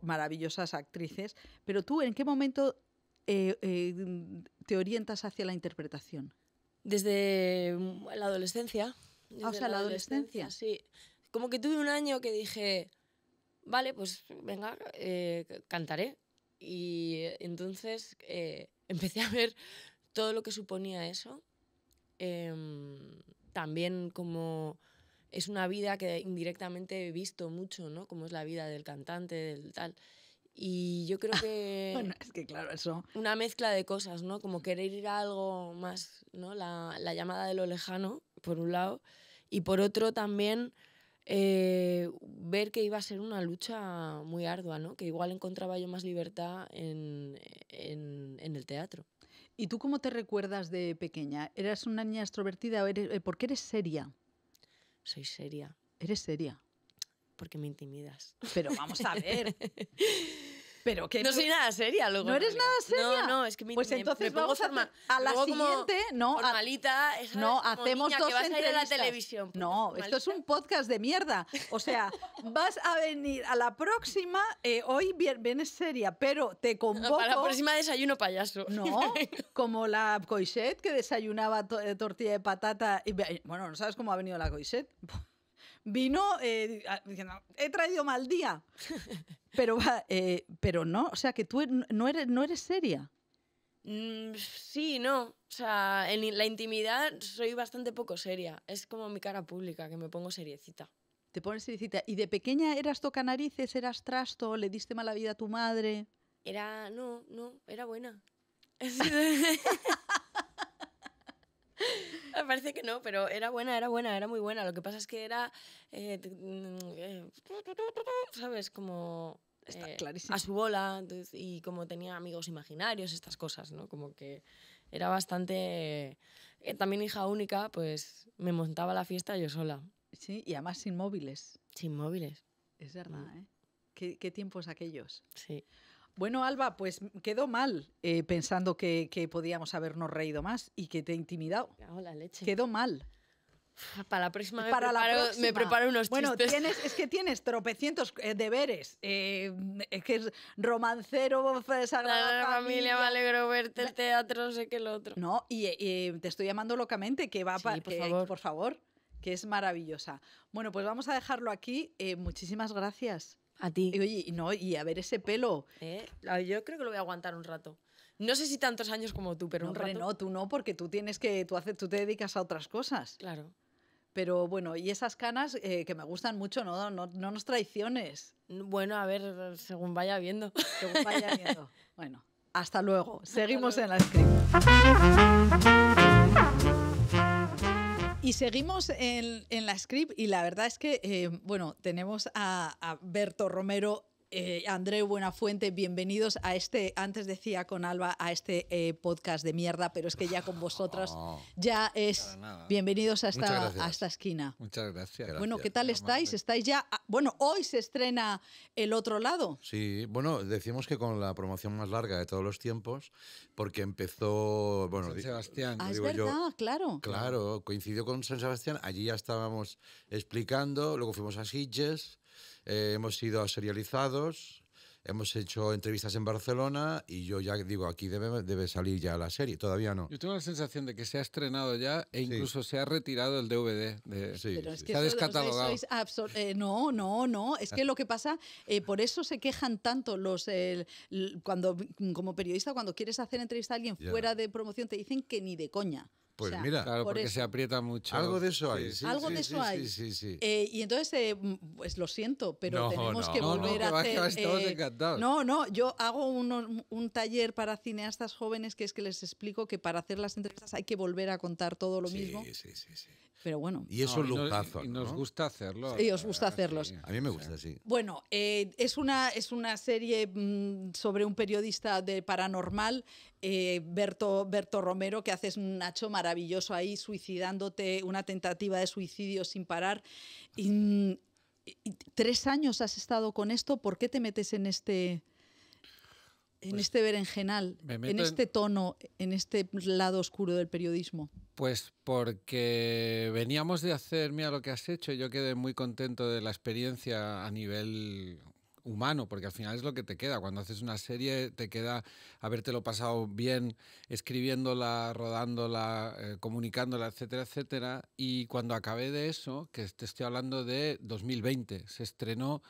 maravillosas actrices, pero tú en qué momento eh, eh, mm, te orientas hacia la interpretación? Desde mm, la adolescencia. ah, o sea, la, adolescencia. adolescencia. Sí. Como que tuve un año que dije, vale, pues venga, cantaré. Y entonces empecé a ver todo lo que suponía eso. Em, también como es una vida que indirectamente he visto mucho, ¿no? Como es la vida del cantante, del tal. Y yo creo que... bueno, es que claro, eso... Una mezcla de cosas, ¿no? Como querer ir a algo más, ¿no? La, llamada de lo lejano, por un lado, y por otro también eh, ver que iba a ser una lucha muy ardua, ¿no? Que igual encontraba yo más libertad en, en, en el teatro. ¿Y tú cómo te recuerdas de pequeña? ¿Eras una niña extrovertida o eres, eh, por qué eres seria? Soy seria. Eres seria. Porque me intimidas. Pero vamos a ver. Pero que no soy nada seria luego. ¿No eres nada seria? No, no, es que mi, Pues entonces vamos a, la siguiente, no, formalita, a, no, hacemos dos que A la televisión. Pues no, esto es un podcast de mierda. O sea, vas a venir a la próxima, eh, hoy vienes seria, pero te convoco. Para la próxima desayuno payaso. No, como la Coiset que desayunaba eh, tortilla de patata bueno, no sabes cómo ha venido la Coiset vino eh, diciendo, ah, he traído mal día. Pero, eh, pero no, o sea, que tú no eres, no eres seria. Mm, sí, no. O sea, en la intimidad soy bastante poco seria. Es como mi cara pública, que me pongo seriecita. Te pones seriecita. ¿Y de pequeña eras tocanarices, eras trasto, le diste mala vida a tu madre? Era, no, no, era buena. Me Parece que no, pero era buena, era buena, era muy buena. Lo que pasa es que era. Eh, mm, eh, ¿Sabes? Como. Eh, a su bola y como tenía amigos imaginarios, estas cosas, ¿no? Como que era bastante. también hija única, pues me montaba la fiesta yo sola. Sí, y además sin móviles. Sin móviles. Es verdad, mm. ¿eh? ¿Qué tiempos aquellos? Sí. Bueno, Alba, pues quedó mal eh, pensando que, podíamos habernos reído más y que te he intimidado. la leche. Quedó mal. Para la próxima me, preparo, me preparo unos bueno, chistes. Bueno, es que tienes tropecientos eh, deberes. Eh, es que es romancero, Sagrada pues, la familia, me alegro verte, el teatro, sé que el otro. No, y te estoy llamando locamente, que va para... Por, favor. por favor, que es maravillosa. Bueno, pues vamos a dejarlo aquí. muchísimas gracias. A ti. Y, oye, no, y a ver ese pelo. Eh. Yo creo que lo voy a aguantar un rato. No sé si tantos años como tú, pero un rato. No, tú no, porque tú tienes que. Tú, tú te dedicas a otras cosas. Claro. Pero bueno, y esas canas eh, que me gustan mucho, no, no, nos traiciones. Bueno, a ver, según vaya viendo. Según vaya viendo. bueno, hasta luego. Seguimos en la script y seguimos en, la script y la verdad es que, eh, bueno, tenemos a, a Berto Romero eh, André Buenafuente, bienvenidos a este, antes decía con Alba, a este eh, podcast de mierda, pero es que ya con vosotras ya es bienvenidos a esta, esquina. Muchas gracias. Bueno, ¿qué tal estáis? Estáis ya, ah, bueno, hoy se estrena El Otro Lado. Sí, bueno, decimos que con la promoción más larga de todos los tiempos, porque empezó, bueno, San Sebastián. Ah, es verdad, claro. Claro, coincidió con San Sebastián, allí ya estábamos explicando, luego fuimos a Sitges eh, hemos ido a serializados, hemos hecho entrevistas en Barcelona y yo ya digo, aquí debe, salir ya la serie, todavía no. Yo tengo la sensación de que se ha estrenado ya e incluso se ha retirado el DVD. De, sí, Pero se ha descatalogado. Eh, no, no, no. Es que lo que pasa, eh, por eso se quejan tanto los cuando como periodista, cuando quieres hacer entrevista a alguien fuera de promoción, te dicen que ni de coña. Pues mira, claro, porque se aprieta mucho. Algo de eso hay. Sí, Algo de eso hay. Sí, sí, eh, y entonces, eh, pues lo siento, pero tenemos que volver a que eh, no, no, yo hago un, un, taller para cineastas jóvenes que es que les explico que para hacer las entrevistas hay que volver a contar todo lo mismo. Sí, sí, sí. Y eso nos gusta hacerlo. os gusta eh, hacerlos. A mí me gusta, sí. Bueno, eh, es, una, es una serie mm, sobre un periodista de paranormal, eh, Berto, Berto Romero, que haces un Nacho maravilloso ahí, suicidándote, una tentativa de suicidio sin parar. Y, tres años has estado con esto, ¿por qué te metes en este... En pues este berenjenal, en este tono, en este lado oscuro del periodismo. Pues porque veníamos de hacer, mira lo que has hecho, yo quedé muy contento de la experiencia a nivel humano, porque al final es lo que te queda. Cuando haces una serie te queda habértelo pasado bien escribiéndola, rodándola, eh, comunicándola, etcétera, etcétera. Y cuando acabé de eso, que te estoy hablando de 2020, se estrenó...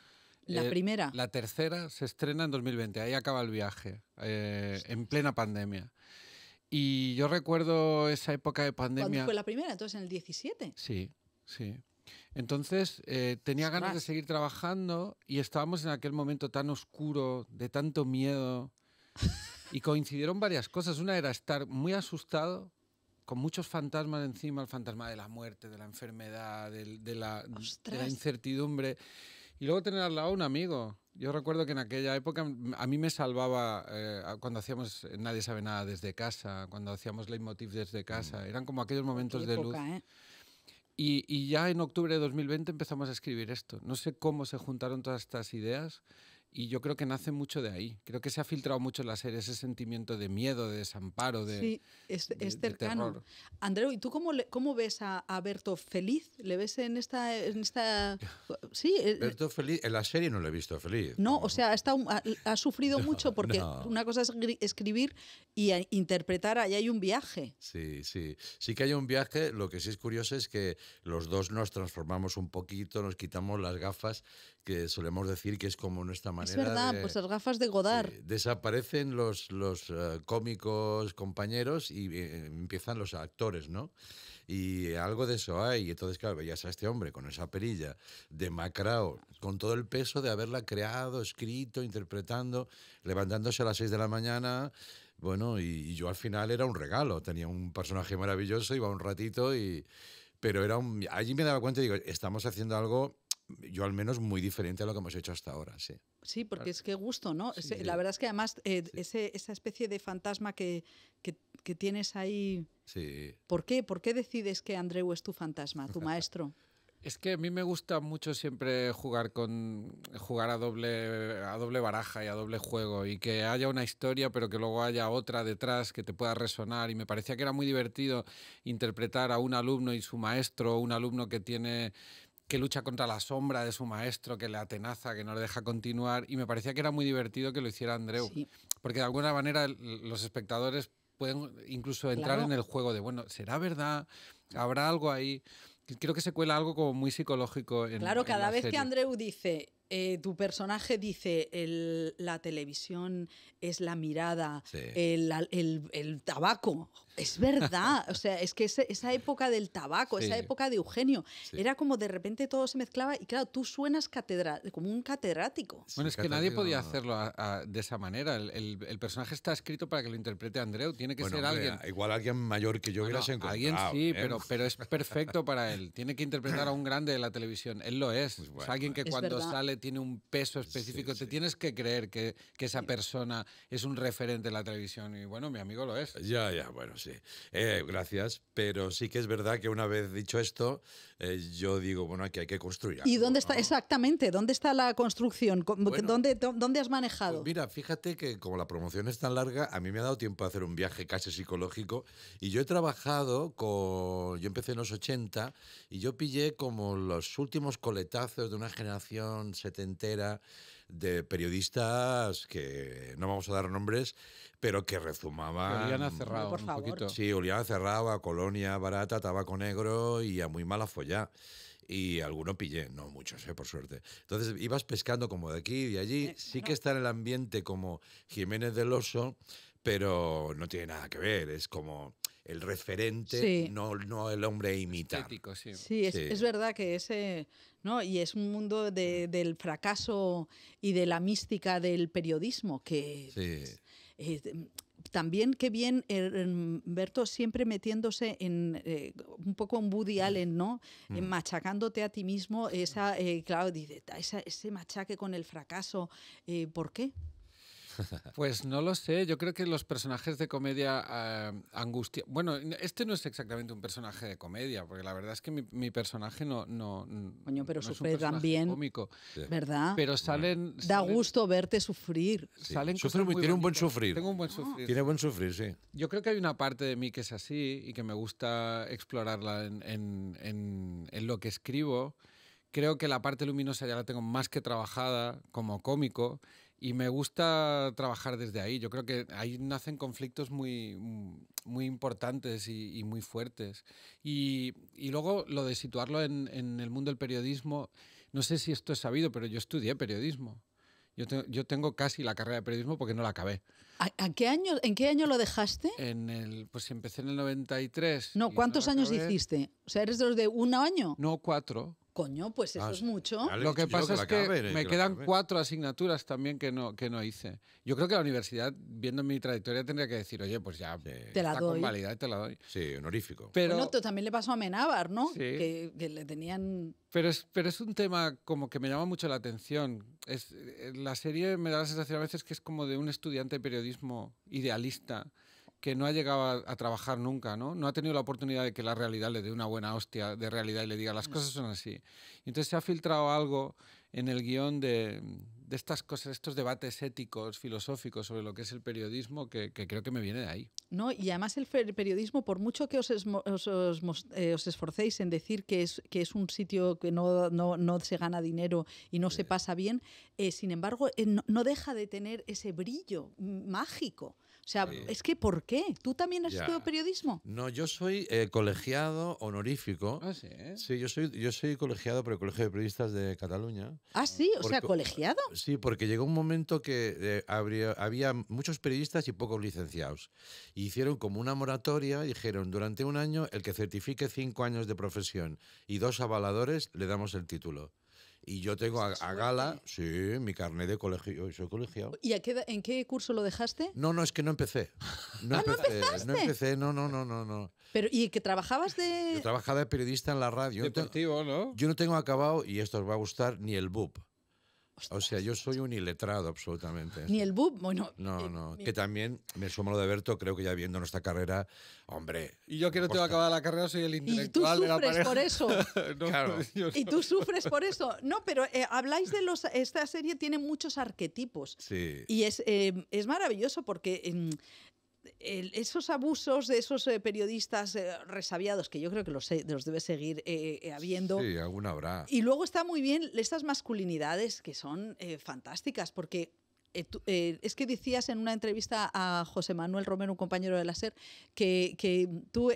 La eh, primera. La tercera se estrena en 2020, ahí acaba el viaje, eh, en plena pandemia. Y yo recuerdo esa época de pandemia. ¿Cuándo fue la primera? Entonces, en el 17. Sí, sí. Entonces, eh, tenía ganas de seguir trabajando y estábamos en aquel momento tan oscuro, de tanto miedo. Y coincidieron varias cosas. Una era estar muy asustado, con muchos fantasmas encima, el fantasma de la muerte, de la enfermedad, la, de la, incertidumbre. Y luego tener al lado un amigo. Yo recuerdo que en aquella época a mí me salvaba eh, cuando hacíamos eh, Nadie sabe nada desde casa, cuando hacíamos Leitmotiv desde casa. Mm. Eran como aquellos momentos de luz. ¿eh? Y, y, ya en octubre de 2020 empezamos a escribir esto. No sé cómo se juntaron todas estas ideas y yo creo que nace mucho de ahí. Creo que se ha filtrado mucho en la serie ese sentimiento de miedo, de desamparo, de. Sí, es, cercano. ¿y tú cómo, cómo ves a, Berto feliz? ¿Le ves en esta. En esta... Sí. Eh, eh. Berto feliz. En la serie no le he visto feliz. No, o sea, ha, sufrido mucho porque una cosa es escribir y interpretar, ahí hay un viaje. Sí, sí. Sí que hay un viaje. Lo que sí es curioso es que los dos nos transformamos un poquito, nos quitamos las gafas que solemos decir que es como nuestra manera. Es verdad, pues las gafas de Godard. desaparecen los, los eh, cómicos compañeros y eh, empiezan los actores, ¿no? Y algo de eso hay. Y entonces, claro, veías a este hombre con esa perilla de macrao, con todo el peso de haberla creado, escrito, interpretando, levantándose a las 6 de la mañana. Bueno, y, y yo al final era un regalo. Tenía un personaje maravilloso, iba un ratito y. Pero era un. Allí me daba cuenta y digo, estamos haciendo algo yo al menos muy diferente a lo que hemos hecho hasta ahora, sí. Sí, porque es que gusto, ¿no? la verdad es que además eh, esa especie de fantasma que, tienes ahí... Sí. ¿Por qué? ¿Por qué decides que Andreu es tu fantasma, tu maestro? Es que a mí me gusta mucho siempre jugar con jugar a doble a doble baraja y a doble juego y que haya una historia pero que luego haya otra detrás que te pueda resonar y me parecía que era muy divertido interpretar a un alumno y su maestro, un alumno que tiene que lucha contra la sombra de su maestro, que le atenaza, que no le deja continuar. Y me parecía que era muy divertido que lo hiciera Andreu. Porque de alguna manera los espectadores pueden incluso entrar en el juego de, bueno, ¿será verdad? ¿Habrá algo ahí? Creo que se cuela algo como muy psicológico en Claro, cada vez que Andreu dice, eh, tu personaje dice la televisión es la mirada, el, tabaco. Es verdad, o sea, es que esa época del tabaco, esa época de Eugenio, era como de repente todo se mezclaba y claro, tú suenas como un catedrático. Bueno, es que nadie podía hacerlo de esa manera. El, personaje está escrito para que lo interprete Andreu, tiene que ser alguien. igual alguien mayor que yo Alguien sí, ¿eh? pero, pero es perfecto para él. Tiene que interpretar a un grande de la televisión. Él lo es. Pues es alguien que cuando sale tiene un peso específico. Te tienes que creer que, esa mm. persona es un referente en la televisión. Y bueno, mi amigo lo es. Ya, ya, bueno, sí. Eh, gracias. Pero sí que es verdad que una vez dicho esto, eh, yo digo, bueno, aquí hay que construir. ¿Y dónde está, exactamente, dónde está la construcción? ¿Dónde, ¿Dónde has manejado? Pues mira, fíjate que como la promoción es tan larga, a mí me ha dado tiempo a hacer un viaje casi psicológico y yo he trabajado con, yo empecé en los 80 y yo pillé como los últimos coletazos de una generación setentera de periodistas que no vamos a dar nombres, pero que rezumaban. Oliana Cerrado, por favor. poquito. Sí, Oliana cerraba Colonia Barata, Tabaco Negro y a muy mala follá y alguno pillé, no muchos, eh, por suerte. Entonces ibas pescando como de aquí y de allí. Eh, sí que está en el ambiente como Jiménez del Oso, pero no tiene nada que ver. Es como el referente, no, el hombre a imitar. sí, es, verdad que ese, ¿no? Y es un mundo del fracaso y de la mística del periodismo que... también qué bien eh, Berto siempre metiéndose en eh, un poco en Woody Allen, ¿no? Mm. machacándote a ti mismo, esa, eh, ese machaque con el fracaso, eh, ¿por qué? Pues no lo sé, yo creo que los personajes de comedia ah, angustia... Bueno, este no es exactamente un personaje de comedia, porque la verdad es que mi, personaje no... no Coño, pero sufre también. Cómico, ¿verdad? Pero salen, Da gusto verte sufrir. Salen muy, tiene un buen ah. sufrir. Tiene buen sufrir, sí. Yo creo que hay una parte de mí que es así y que me gusta explorarla en, en lo que escribo creo que la parte luminosa ya la tengo más que trabajada como cómico y me gusta trabajar desde ahí. Yo creo que ahí nacen conflictos muy, mm, muy importantes y, muy fuertes. Y, y, luego lo de situarlo en, en, el mundo del periodismo, no sé si esto es sabido, pero yo estudié periodismo. Yo, yo tengo casi la carrera de periodismo porque no la acabé. ¿A, qué año, ¿En qué año lo dejaste? En el, pues empecé en el 93. No, ¿cuántos años hiciste? O sea, ¿eres de los de un año? No, cuatro. Coño, pues eso ah, es mucho. Lo que pasa es que me quedan cuatro asignaturas también que no, que no hice. Yo creo que la universidad, viendo mi trayectoria, tendría que decir, oye, pues ya te la doy. te la doy. Sí, honorífico. Pero también le pasó a Menábar, ¿no? Sí. Que, que, le tenían... Pero es, pero es un tema como que me llama mucho la atención. Es, eh, la serie me da la sensación a veces que es como de un estudiante de periodismo idealista que no ha llegado a, trabajar nunca, ¿no? ha tenido la oportunidad de que la realidad le dé una buena hostia de realidad y le diga las mm. cosas son así. entonces se ha filtrado algo en el guión de, estas cosas, estos debates éticos, filosóficos sobre lo que es el periodismo, que, creo que me viene de ahí. No, y además el periodismo, por mucho que eh, os, esforcéis en decir que es, un sitio que no, se gana dinero y no se pasa bien, eh, sin embargo, eh, no, deja de tener ese brillo mágico. O sea, es que ¿por qué? ¿Tú también has estudiado periodismo? No, yo soy eh, colegiado honorífico. Ah, sí. Sí, yo soy, yo soy colegiado por el Colegio de Periodistas de Cataluña. Ah, sí, o sea, colegiado. Sí, porque llegó un momento que eh, había muchos periodistas y pocos licenciados. hicieron como una moratoria, dijeron, durante un año, el que certifique cinco años de profesión y dos avaladores, le damos el título. Y yo tengo a, gala, sí, mi carnet de colegio, soy colegiado. ¿Y a en qué curso lo dejaste? No, no, es que no empecé. No ah, empecé, ¿no, no empecé, no, no, no, no, Pero, ¿y que trabajabas de...? Yo trabajaba de periodista en la radio. Deportivo, ¿no? Yo no tengo acabado, y esto os va a gustar, ni el BUP o sea, yo soy un iletrado absolutamente. Ni el BUB, bueno. No, eh, no, que también me sumo a lo de Berto, creo que ya viendo nuestra carrera, hombre. Y yo que no tengo acabada la carrera soy el intelectual. Y tú sufres por eso. claro. Y tú sufres por eso. No, pero eh, habláis de los. Esta serie tiene muchos arquetipos. Sí. Y es, eh, es maravilloso porque. Em, esos abusos de esos eh, periodistas eh, resabiados, que yo creo que los, eh, los debe seguir habiendo. Sí, alguna habrá. Y luego está muy bien estas masculinidades que son fantásticas, porque eh, eh, es que decías en una entrevista a José Manuel Romero, un compañero de la SER, que, que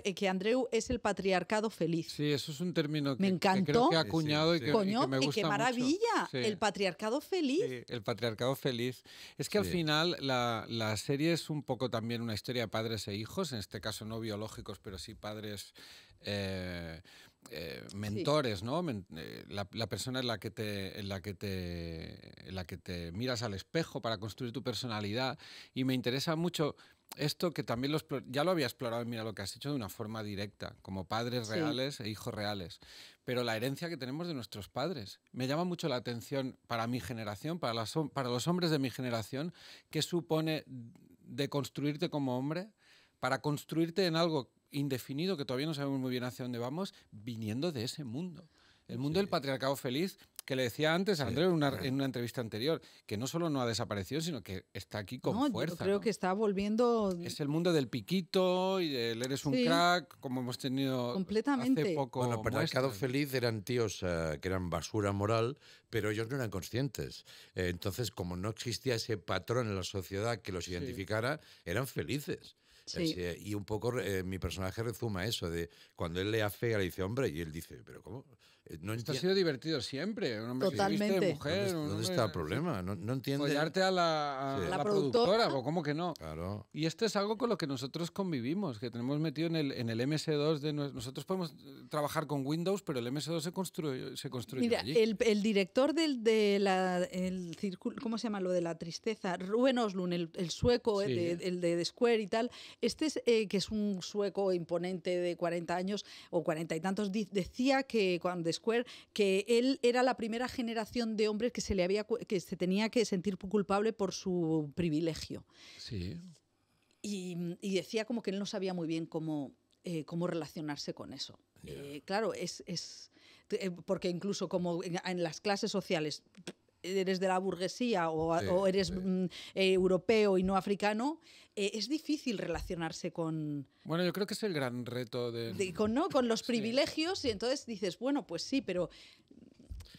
eh, que Andreu es el patriarcado feliz. Sí, eso es un término que, me encantó. creo que ha acuñado y, que, me gusta y qué maravilla, el patriarcado feliz. Sí, el patriarcado feliz. Es que al final la, la, serie es un poco también una historia de padres e hijos, en este caso no biológicos, pero sí padres eh, mentores, ¿no? Eh, la, persona en la que te, en la que te, la que te miras al espejo para construir tu personalidad. Y me interesa mucho esto que también lo, ya lo había explorado, mira lo que has hecho de una forma directa, como padres reales e hijos reales, pero la herencia que tenemos de nuestros padres. Me llama mucho la atención para mi generación, para, para los hombres de mi generación, que supone de construirte como hombre para construirte en algo indefinido que todavía no sabemos muy bien hacia dónde vamos, viniendo de ese mundo. El mundo del patriarcado feliz, que le decía antes a Andrés en, una, entrevista anterior, que no solo no ha desaparecido, sino que está aquí con fuerza. creo que está volviendo. Es el mundo del piquito y del eres un crack, como hemos tenido Completamente. hace poco. Bueno, el patriarcado feliz eran tíos eh, que eran basura moral, pero ellos no eran conscientes. Eh, entonces, como no existía ese patrón en la sociedad que los identificara, eran felices. Eh, y un poco eh, mi personaje rezuma eso, de cuando él le y le dice hombre, y él dice, pero ¿cómo? Eh, no Esto ha sido divertido siempre. Totalmente. ¿Dónde, está el problema? No, no entiende. a la, productora, o cómo que no. Claro. Y esto es algo con lo que nosotros convivimos, que tenemos metido en el, en el MS2. de Nosotros podemos eh, trabajar con Windows, pero el MS2 se construye se construyó Mira, El, director del de la, el ¿cómo se llama lo de la tristeza? Rubén Oslund, el, sueco, el de, el de Square y tal. Este es, eh, que es un sueco imponente de 40 años o 40 y tantos, decía que cuando Square, que él era la primera generación de hombres que se le había que se tenía que sentir culpable por su privilegio. Y, decía como que él no sabía muy bien cómo, eh, cómo relacionarse con eso. Eh, claro, es, eh, porque incluso como en las clases sociales eres de la burguesía o, eres mm, eh, europeo y no africano, eh, es difícil relacionarse con... Bueno, yo creo que es el gran reto de... con, ¿no? con los privilegios y entonces dices, bueno, pues sí, pero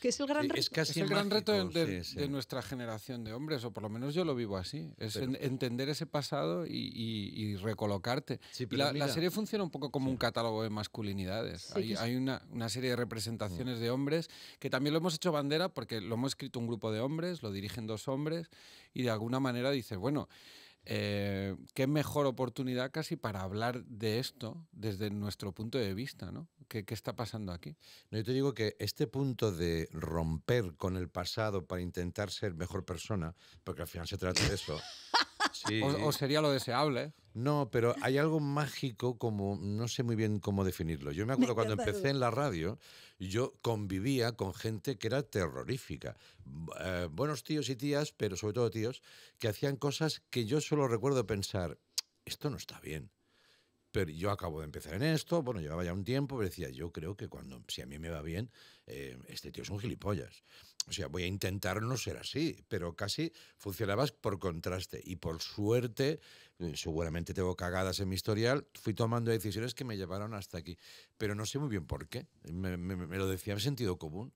eh, es el gran reto. Es, el gran reto de, nuestra generación de hombres, o por lo menos yo lo vivo así. Es entender ese pasado y, recolocarte. la, serie funciona un poco como un catálogo de masculinidades. hay, hay una, una, serie de representaciones de hombres que también lo hemos hecho bandera porque lo hemos escrito un grupo de hombres, lo dirigen dos hombres y de alguna manera dices, bueno, eh, qué mejor oportunidad casi para hablar de esto desde nuestro punto de vista, ¿no? ¿Qué, está pasando aquí? No, yo te digo que este punto de romper con el pasado para intentar ser mejor persona, porque al final se trata de eso. O, sería lo deseable. No, pero hay algo mágico como, no sé muy bien cómo definirlo. Yo me acuerdo cuando empecé en la radio, yo convivía con gente que era terrorífica. Eh, buenos tíos y tías, pero sobre todo tíos, que hacían cosas que yo solo recuerdo pensar, esto no está bien pero yo acabo de empezar en esto, bueno, llevaba ya un tiempo, pero decía, yo creo que cuando, si a mí me va bien, eh, este tío es un gilipollas. O sea, voy a intentar no ser así, pero casi funcionabas por contraste. Y por suerte, eh, seguramente tengo cagadas en mi historial, fui tomando decisiones que me llevaron hasta aquí. Pero no sé muy bien por qué. Me, lo decía en sentido común.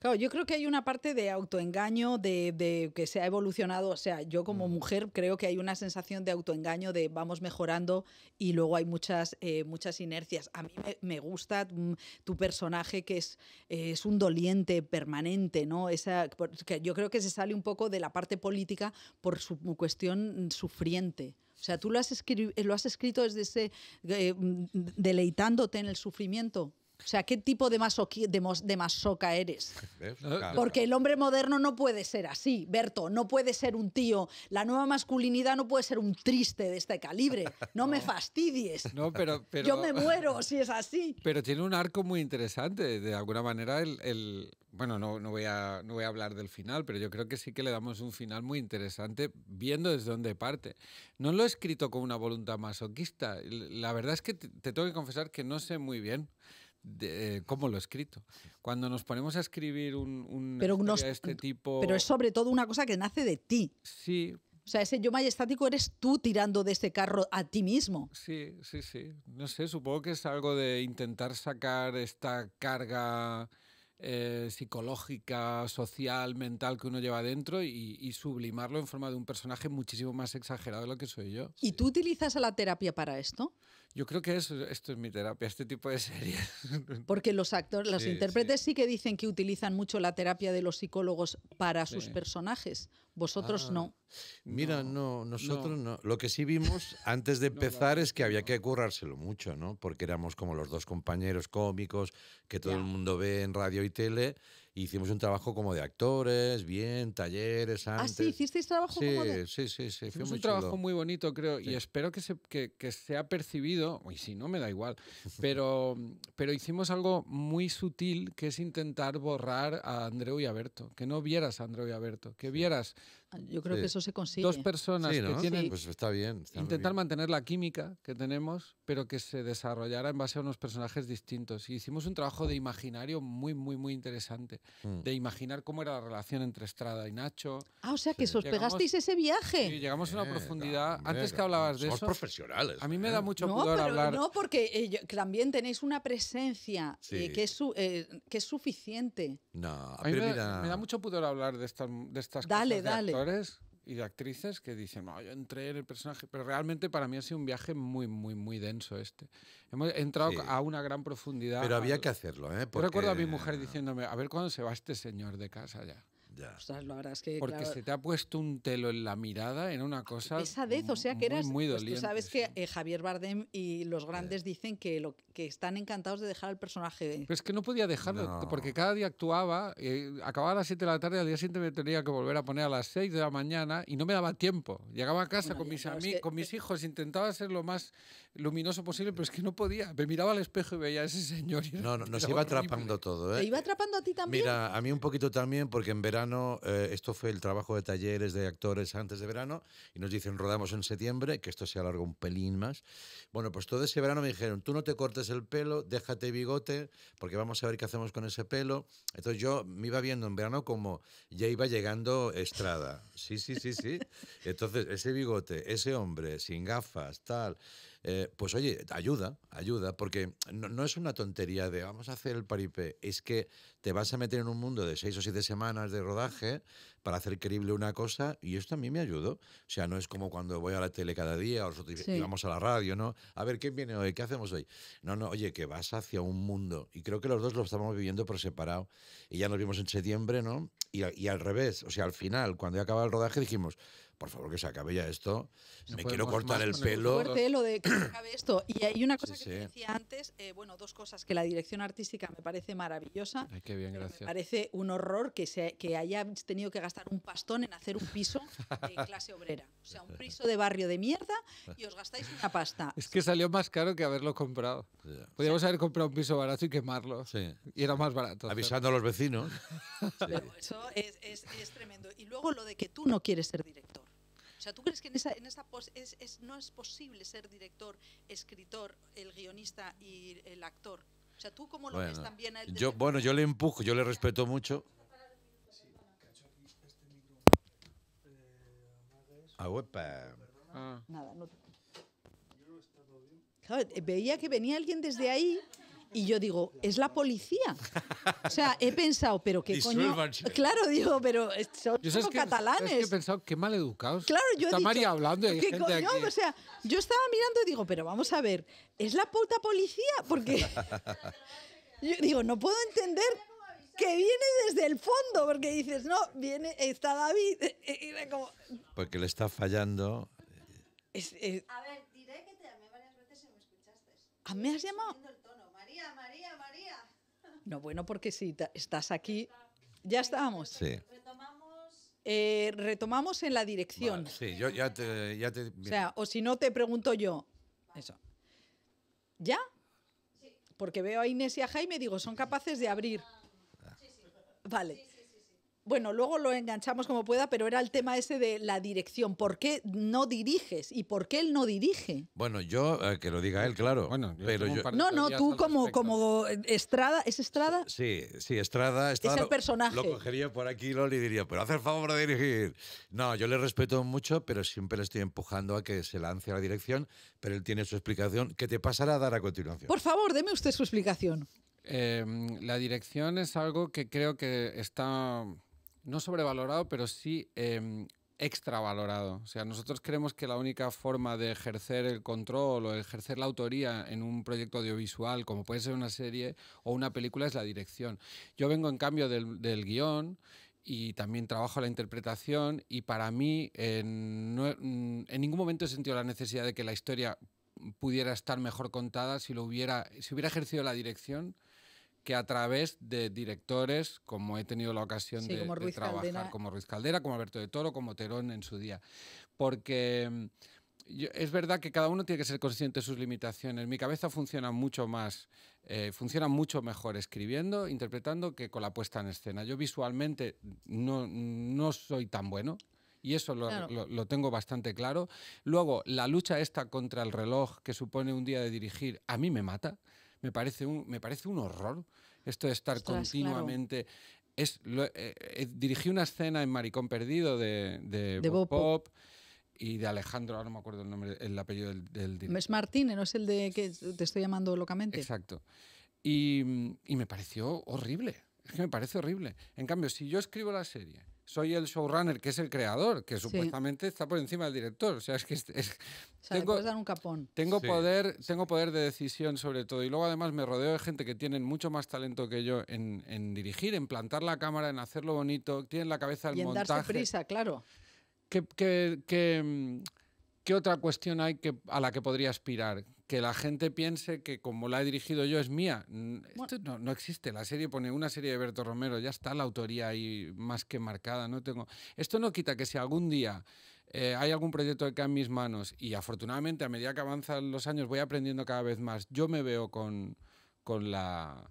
Claro, yo creo que hay una parte de autoengaño, de, que se ha evolucionado, o sea, yo como mm. mujer creo que hay una sensación de autoengaño, de vamos mejorando y luego hay muchas, eh, muchas inercias. A mí me, gusta mm, tu, personaje que es, es un doliente permanente, ¿no? Esa, yo creo que se sale un poco de la parte política por su cuestión sufriente. O sea, tú lo has, escrito desde ese, eh, mm, deleitándote en el sufrimiento. O sea, ¿qué tipo de, de, masoca eres? Porque el hombre moderno no puede ser así, Berto, no puede ser un tío. La nueva masculinidad no puede ser un triste de este calibre. No, me fastidies. No, pero, Yo me muero si es así. Pero tiene un arco muy interesante. De alguna manera, el, el bueno, no, no, voy a, no voy a hablar del final, pero yo creo que sí que le damos un final muy interesante viendo desde dónde parte. No lo he escrito con una voluntad masoquista. La verdad es que te tengo que confesar que no sé muy bien de, eh, cómo lo he escrito. Cuando nos ponemos a escribir un, pero este tipo... Pero es sobre todo una cosa que nace de ti. Sí. O sea, ese yo majestático eres tú tirando de ese carro a ti mismo. Sí, sí, sí. No sé, supongo que es algo de intentar sacar esta carga... Eh, psicológica, social, mental que uno lleva dentro y, sublimarlo en forma de un personaje muchísimo más exagerado de lo que soy yo. ¿Y tú utilizas la terapia para esto? Yo creo que esto es mi terapia, este tipo de serie. Porque los actores, los intérpretes sí. que dicen que utilizan mucho la terapia de los psicólogos para sus personajes. Vosotros ah. no. Mira, no, nosotros no. Lo que sí vimos antes de empezar es que había que currárselo mucho, ¿no? Porque éramos como los dos compañeros cómicos que todo el mundo ve en radio y tele hicimos un trabajo como de actores, bien, talleres, antes. Ah, sí, hicisteis trabajo sí, como de... Sí, sí, sí. Fue un trabajo muy bonito, creo, y espero que se, que, que percibido, y si no, me da igual, pero, pero hicimos algo muy sutil, que es intentar borrar a Andreu y a Berto, que no vieras a Andreu y a Berto, que vieras yo creo que eso se consigue. Dos personas que tienen... Pues está bien. intentar mantener la química que tenemos, pero que se desarrollara en base a unos personajes distintos. Y hicimos un trabajo de imaginario muy, muy, muy interesante. Mm. De imaginar cómo era la relación entre Estrada y Nacho. Ah, o sea, que os pegasteis ese viaje. Sí, llegamos a una profundidad. Antes que hablabas de eso... profesionales. A mí me ¿eh? da mucho pudor hablar... No, porque eh, también tenéis una presencia eh, que, es suficiente. No, a mí me, da mucho pudor hablar de estas, cosas. Dale, dale y de actrices que dicen, no, yo entré en el personaje, pero realmente para mí ha sido un viaje muy, muy, muy denso este. Hemos entrado a una gran profundidad. Pero había que hacerlo, ¿eh? recuerdo a mi mujer diciéndome, a ver cuándo se va este señor de casa ya. Pues, porque se te ha puesto un telo en la mirada, en una cosa. vez o sea que muy, eras. Muy pues, tú sabes que eh, Javier Bardem y los eh. grandes dicen que, lo, que están encantados de dejar al personaje. Pero es que no podía dejarlo, porque cada día actuaba, eh, acababa a las 7 de la tarde, al día siguiente me tenía que volver a poner a las 6 de la mañana y no me daba tiempo. Llegaba a casa con, mis, con mis hijos, intentaba ser lo más luminoso posible, pero es que no podía. Me miraba al espejo y veía a ese señor. no, nos iba atrapando todo. ¿eh? ¿Te iba atrapando a ti también? Mira, a mí un poquito también, porque en verano, eh, esto fue el trabajo de talleres de actores antes de verano, y nos dicen, rodamos en septiembre, que esto se alarga un pelín más. Bueno, pues todo ese verano me dijeron, tú no te cortes el pelo, déjate bigote, porque vamos a ver qué hacemos con ese pelo. Entonces yo me iba viendo en verano como ya iba llegando Estrada. Sí, sí, sí, sí. Entonces ese bigote, ese hombre, sin gafas, tal eh, pues oye, ayuda, ayuda, porque no, es una tontería de vamos a hacer el paripé, es que te vas a meter en un mundo de seis o siete semanas de rodaje para hacer creíble una cosa y esto a mí me ayudó. O sea, no es como cuando voy a la tele cada día o nosotros vamos a la radio, ¿no? A ver, qué viene hoy? ¿Qué hacemos hoy? No, no, oye, que vas hacia un mundo y creo que los dos lo estamos viviendo por separado y ya nos vimos en septiembre, ¿no? Y, al revés, o sea, al final, cuando ya acaba el rodaje dijimos, por favor que se acabe ya esto, me quiero cortar el pelo. Fuerte lo de que esto. Y hay una cosa que Te decía antes, eh, bueno, dos cosas, que la dirección artística me parece maravillosa. Ay, qué bien, gracias. Me parece un horror que, se, que haya tenido que gastar un pastón en hacer un piso de clase obrera. O sea, un piso de barrio de mierda y os gastáis una pasta. Es que salió más caro que haberlo comprado. Podríamos haber comprado un piso barato y quemarlo. Y era más barato. Avisando a los vecinos. eso es, es, es tremendo. Y luego lo de que tú no quieres ser director. ¿tú crees que en esa, en es, es, no es posible ser director, escritor, el guionista y el actor? O sea, ¿tú cómo lo ves también a él? Yo, bueno, yo le empujo, yo le respeto mucho. a ver. Este eh, ah. Nada, no. veía que venía alguien desde ahí y yo digo, es la policía. O sea, he pensado, pero qué coño. Claro, digo, pero eh, son yo que, catalanes. he pensado, qué mal educados. Claro, yo Está María hablando y ¿qué gente coño? Aquí. O sea, yo estaba mirando y digo, pero vamos a ver, ¿es la puta policía? Porque yo digo, no puedo entender que viene desde el fondo, porque dices, no, viene, está David. Porque le está fallando. A ver, diré que te llamé varias veces y me escuchaste. ¿A ah, me has llamado? No, bueno, porque si estás aquí, ya estábamos. Sí. Eh, retomamos en la dirección. sí, yo ya te, O sea, o si no, te pregunto yo. Eso. ¿Ya? Porque veo a Inés y a Jaime y digo, son capaces de abrir. Ah. Sí, sí. Vale. Bueno, luego lo enganchamos como pueda, pero era el tema ese de la dirección. ¿Por qué no diriges y por qué él no dirige? Bueno, yo, eh, que lo diga él, claro. No, no, tú como, como eh, Estrada, ¿es Estrada? Sí, sí, Estrada. Estrada es el personaje. Lo, cogería por aquí lo le diría, pero haz el favor de dirigir. No, yo le respeto mucho, pero siempre le estoy empujando a que se lance a la dirección, pero él tiene su explicación que te pasará a dar a continuación. Por favor, deme usted su explicación. Em, la dirección es algo que creo que está no sobrevalorado, pero sí em, extravalorado. O sea, nosotros creemos que la única forma de ejercer el control o ejercer la autoría en un proyecto audiovisual, como puede ser una serie o una película, es la dirección. Yo vengo, en cambio, del, guión y también trabajo la interpretación y para mí en ningún momento he sentido la necesidad de que la historia pudiera estar mejor contada si hubiera si hubiera ejercido la dirección que a través de directores, como he tenido la ocasión de, trabajar, como Ruiz Caldera, como Alberto de Toro, como Terón en su día. Porque mm, es verdad que cada uno tiene que ser consciente de sus limitaciones. Mi cabeza funciona mucho más, eh, funciona mucho mejor escribiendo, interpretando que con la puesta en escena. Yo visualmente no, no soy tan bueno. Y eso lo, lo, tengo bastante claro. Luego, la lucha esta contra el reloj que supone un día de dirigir, a mí me mata me parece un, me parece un horror esto de estar continuamente. Es, eh, eh, dirigí una escena en Maricón Perdido de, Bob Pop. y de Alejandro, ahora no me acuerdo el nombre, el apellido del, director. Es Martínez, no es el de que te estoy llamando locamente. Exacto. Y, y, me pareció horrible. Es que me parece horrible. En cambio, si yo escribo la serie soy el showrunner, que es el creador, que supuestamente está por encima del director. O sea, es que tengo, un capón. Tengo, poder, tengo poder de decisión sobre todo. Y luego además me rodeo de gente que tienen mucho más talento que yo en, dirigir, en plantar la cámara, en hacerlo bonito, tienen la cabeza montaje. y en montaje. Darse prisa, claro. que, que, mm, ¿Qué otra cuestión hay que, a la que podría aspirar? Que la gente piense que como la he dirigido yo es mía. no, existe. La serie pone una serie de Berto Romero, ya está la autoría ahí más que marcada. No tengo... Esto no quita que si algún día eh, hay algún proyecto que cae en mis manos y afortunadamente a medida que avanzan los años voy aprendiendo cada vez más. Yo me veo con la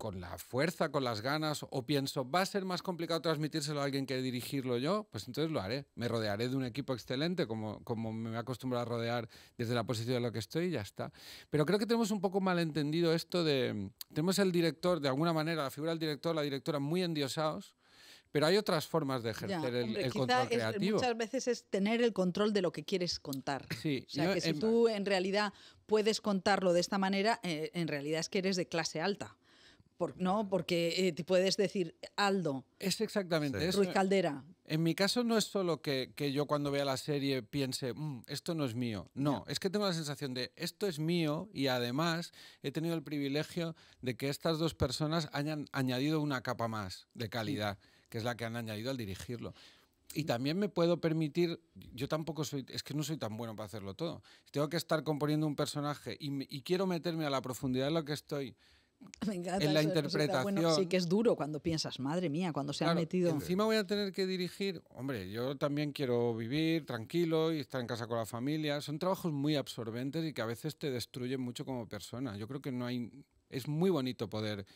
con la fuerza, con las ganas, o pienso, va a ser más complicado transmitírselo a alguien que dirigirlo yo, pues entonces lo haré. Me rodearé de un equipo excelente, como, como me acostumbrado a rodear desde la posición de la que estoy y ya está. Pero creo que tenemos un poco malentendido esto de... Tenemos el director, de alguna manera, la figura del director, la directora muy endiosados, pero hay otras formas de ejercer el, el control creativo. muchas veces es tener el control de lo que quieres contar. Sí, o sea, que si tú en realidad puedes contarlo de esta manera, eh, en realidad es que eres de clase alta. ¿no? Porque eh, te puedes decir Aldo. Es exactamente Ruiz Caldera. En mi caso no es solo que, yo cuando vea la serie piense, mm, esto no es mío. No, es que tengo la sensación de, esto es mío y además he tenido el privilegio de que estas dos personas hayan añadido una capa más de calidad, que es la que han añadido al dirigirlo. Y también me puedo permitir, yo tampoco soy, es que no soy tan bueno para hacerlo todo. Tengo que estar componiendo un personaje y quiero meterme a la profundidad de lo que estoy en la interpretación. sí que es duro cuando piensas, madre mía, cuando se ha metido. Encima voy a tener que dirigir. Hombre, yo también quiero vivir tranquilo y estar en casa con la familia. Son trabajos muy absorbentes y que a veces te destruyen mucho como persona. Yo creo que no hay. Es muy bonito poder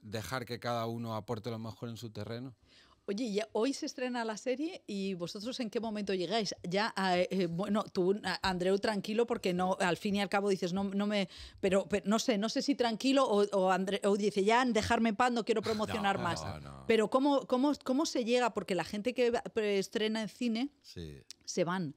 dejar que cada uno aporte lo mejor en su terreno. Oye, hoy se estrena la serie y vosotros en qué momento llegáis? Ya, ah, eh, eh, bueno, tú, ah, Andreu, tranquilo, porque no, al fin y al cabo dices, no, no me, pero, no sé, no sé si tranquilo o, o dice, ya, dejarme en no quiero promocionar más. Pero ¿cómo, cómo, se llega? Porque la gente que estrena en cine se van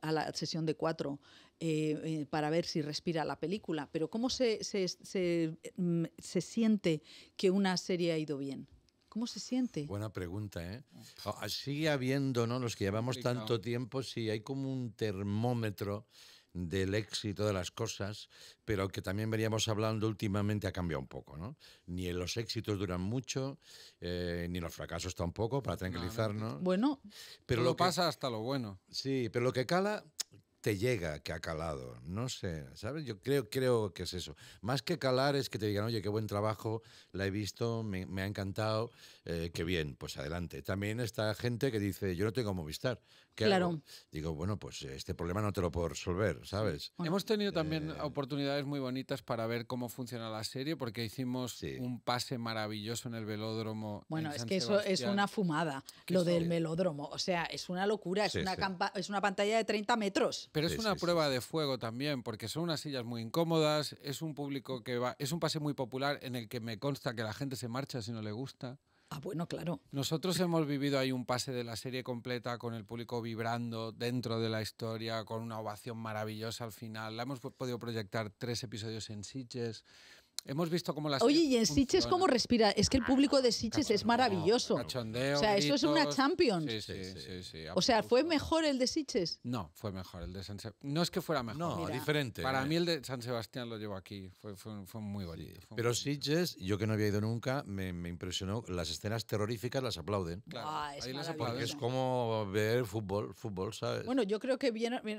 a la sesión de cuatro. Eh, para ver si respira la película, pero ¿cómo se, se, se mm, siente que una serie ha ido bien? ¿Cómo se siente? Buena pregunta, ¿eh? Ah, sigue habiendo, ¿no? Los que llevamos tanto tiempo, sí, hay como un termómetro del éxito de las cosas, pero que también veríamos hablando últimamente ha cambiado un poco, ¿no? Ni los éxitos duran mucho, eh, ni los fracasos tampoco, para tranquilizarnos. Bueno, pero lo, pasa hasta lo bueno. Sí, pero lo que cala llega, que ha calado. No sé, ¿sabes? Yo creo, creo que es eso. Más que calar es que te digan, oye, qué buen trabajo, la he visto, me, ha encantado, eh, qué bien, pues adelante. También está gente que dice, yo no tengo Movistar. claro. Digo, bueno, pues eh, este problema no te lo puedo resolver, ¿sabes? Hemos tenido también eh. oportunidades muy bonitas para ver cómo funciona la serie, porque hicimos un pase maravilloso en el velódromo. Bueno, es que eso es una fumada, lo del velódromo. O sea, es una locura, es, una, es una pantalla de 30 metros. Pero es una prueba de fuego también, porque son unas sillas muy incómodas, es un público que va, es un pase muy popular en el que me consta que la gente se marcha si no le gusta. Ah, bueno, claro. Nosotros hemos vivido ahí un pase de la serie completa con el público vibrando dentro de la historia, con una ovación maravillosa al final. La hemos podido proyectar tres episodios en Sitges. Hemos visto cómo las. Oye, y en Siches, ¿cómo respira? Es que el público de Siches es maravilloso. o sea, eso es una Champions. Sí, sí, sí. o sea, ¿fue mejor el de Siches? No, fue mejor el de San Sebastián. No es que fuera mejor. No, diferente. Para eh. mí el de San Sebastián lo llevo aquí. Fue, muy bonito. pero Siches, yo que no había ido nunca, me, impresionó. Las escenas terroríficas las aplauden. Ah, es Ahí es como ver fútbol, fútbol, ¿sabes? Bueno, yo creo que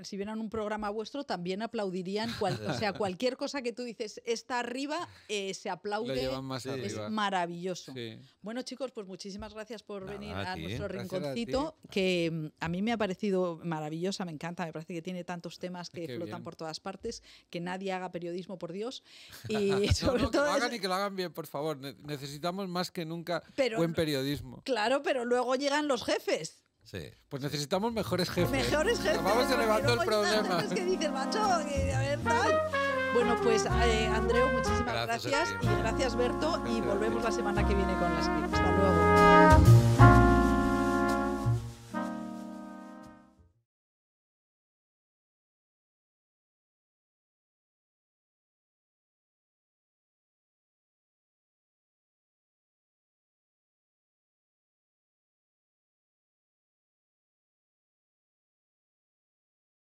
si vieran un programa vuestro, también aplaudirían o sea, cualquier cosa que tú dices está arriba, eh, se aplaude. es maravilloso. Bueno, chicos, pues muchísimas gracias por venir a, ¿eh? nuestro rinconcito, que mm, a mí me ha parecido maravillosa, me encanta, me parece que tiene tantos temas que flotan por todas partes, que nadie haga periodismo, por Dios. Y sobre todo. Que lo hagan y que lo hagan bien, por favor. Necesitamos más que nunca buen periodismo. Claro, pero luego llegan los jefes. Sí. Pues necesitamos mejores jefes. Mejores jefes. Vamos elevando el problema. Es que dices, macho, que, a ver, bueno, pues eh, Andreu, muchísimas gracias, y gracias Berto y volvemos la semana que viene con las clips. Hasta luego.